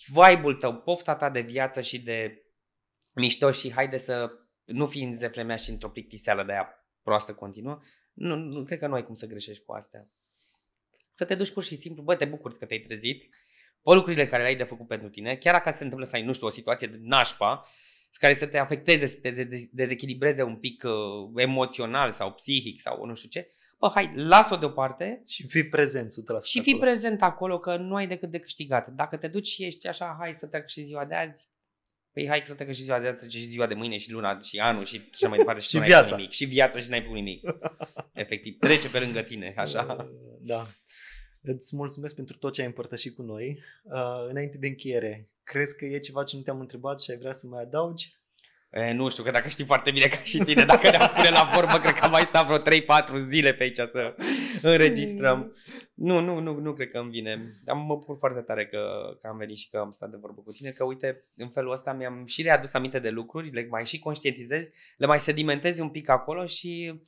vibe-ul tău, pofta ta de viață și de mișto și haide să nu fii în zeflemea și într-o plictiseală de aia proastă continuă, nu, nu, cred că nu ai cum să greșești cu astea. Să te duci pur și simplu, bă, te bucuri că te-ai trezit, Fă lucrurile care le-ai de făcut pentru tine, chiar dacă se întâmplă să ai, nu știu, o situație de nașpa, care să te afecteze, să te dezechilibreze un pic uh, emoțional sau psihic sau nu știu ce, bă, hai, las-o deoparte. Și fii prezent 100%. Și fii acolo. prezent acolo, că nu ai decât de câștigat. Dacă te duci și ești așa, hai să treacă și ziua de azi, Păi hai să treacă și ziua de azi, și ziua de mâine, și luna, și anul, și așa mai departe. și, și viața. Nimic, și viața și n-ai făcut nimic. Efectiv, trece pe lângă tine, așa. Da. Îți mulțumesc pentru tot ce ai împărtășit cu noi. Uh, înainte de încheiere, crezi că e ceva ce nu te-am întrebat și ai vrea să mai adaugi? E, nu știu, că dacă știi foarte bine ca și tine, dacă ne-am pune la vorbă, cred că am mai stat vreo 3-4 zile pe aici să înregistrăm. Nu, nu, nu, nu cred că îmi vine. Am, mă bucur foarte tare că, că am venit și că am stat de vorbă cu tine, că uite, în felul ăsta mi-am și readus aminte de lucruri, le mai și conștientizez, le mai sedimentezi un pic acolo și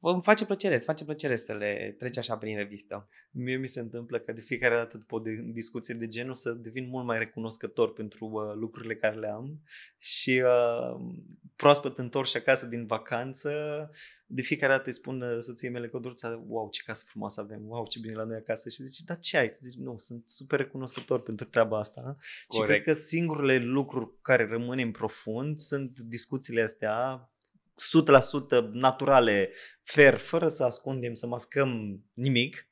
îmi face plăcere, îți face plăcere să le treci așa prin revistă. Mie mi se întâmplă că de fiecare dată după discuții de genul să devin mult mai recunoscător pentru uh, lucrurile care le am și uh, proaspăt întors acasă din vacanță, de fiecare dată îi spun uh, soției mele Codruța, wow, ce casă frumoasă avem, wow, ce bine la noi acasă și zice, dar ce ai? Zici, nu, sunt super recunoscător pentru treaba asta Corect. și cred că singurele lucruri care rămân în profund sunt discuțiile astea 100% naturale, fair, fără să ascundem, să mascăm nimic.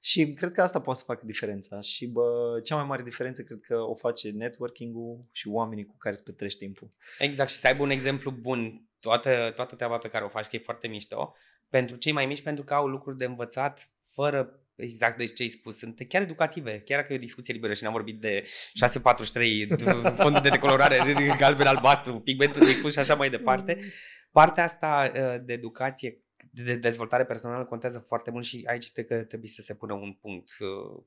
Și cred că asta poate să facă diferența și bă, cea mai mare diferență cred că o face networking-ul și oamenii cu care îți petrești timpul. Exact și să aibă un exemplu bun toată, toată treaba pe care o faci, că e foarte mișto, pentru cei mai mici, pentru că au lucruri de învățat fără Exact, de ce ai spus, sunt chiar educative, chiar că e o discuție liberă și n-am vorbit de 643, fondul de decolorare, galben, albastru, pigmentul difuз și așa mai departe. Mm. Partea asta ă, de educație, de dezvoltare personală contează foarte mult și aici cred că trebuie să se pună un punct ă,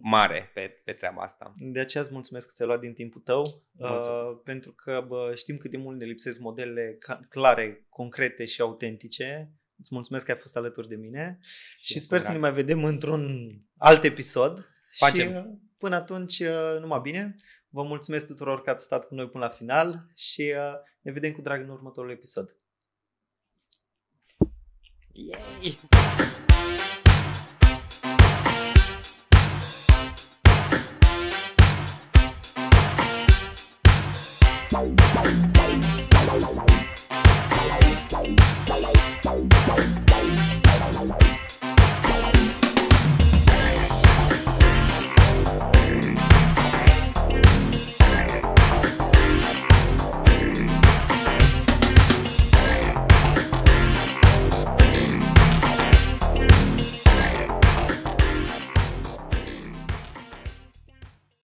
mare pe, pe treaba asta. De aceea îți mulțumesc că ți-ai luat din timpul tău, uh, pentru că bă, știm cât de mult ne lipsesc modele clare, concrete și autentice. Îți mulțumesc că ai fost alături de mine și, și sper să ne mai vedem într-un alt episod. Facem. Și până atunci, numai bine. Vă mulțumesc tuturor că ați stat cu noi până la final și uh, ne vedem cu drag în următorul episod. Yay!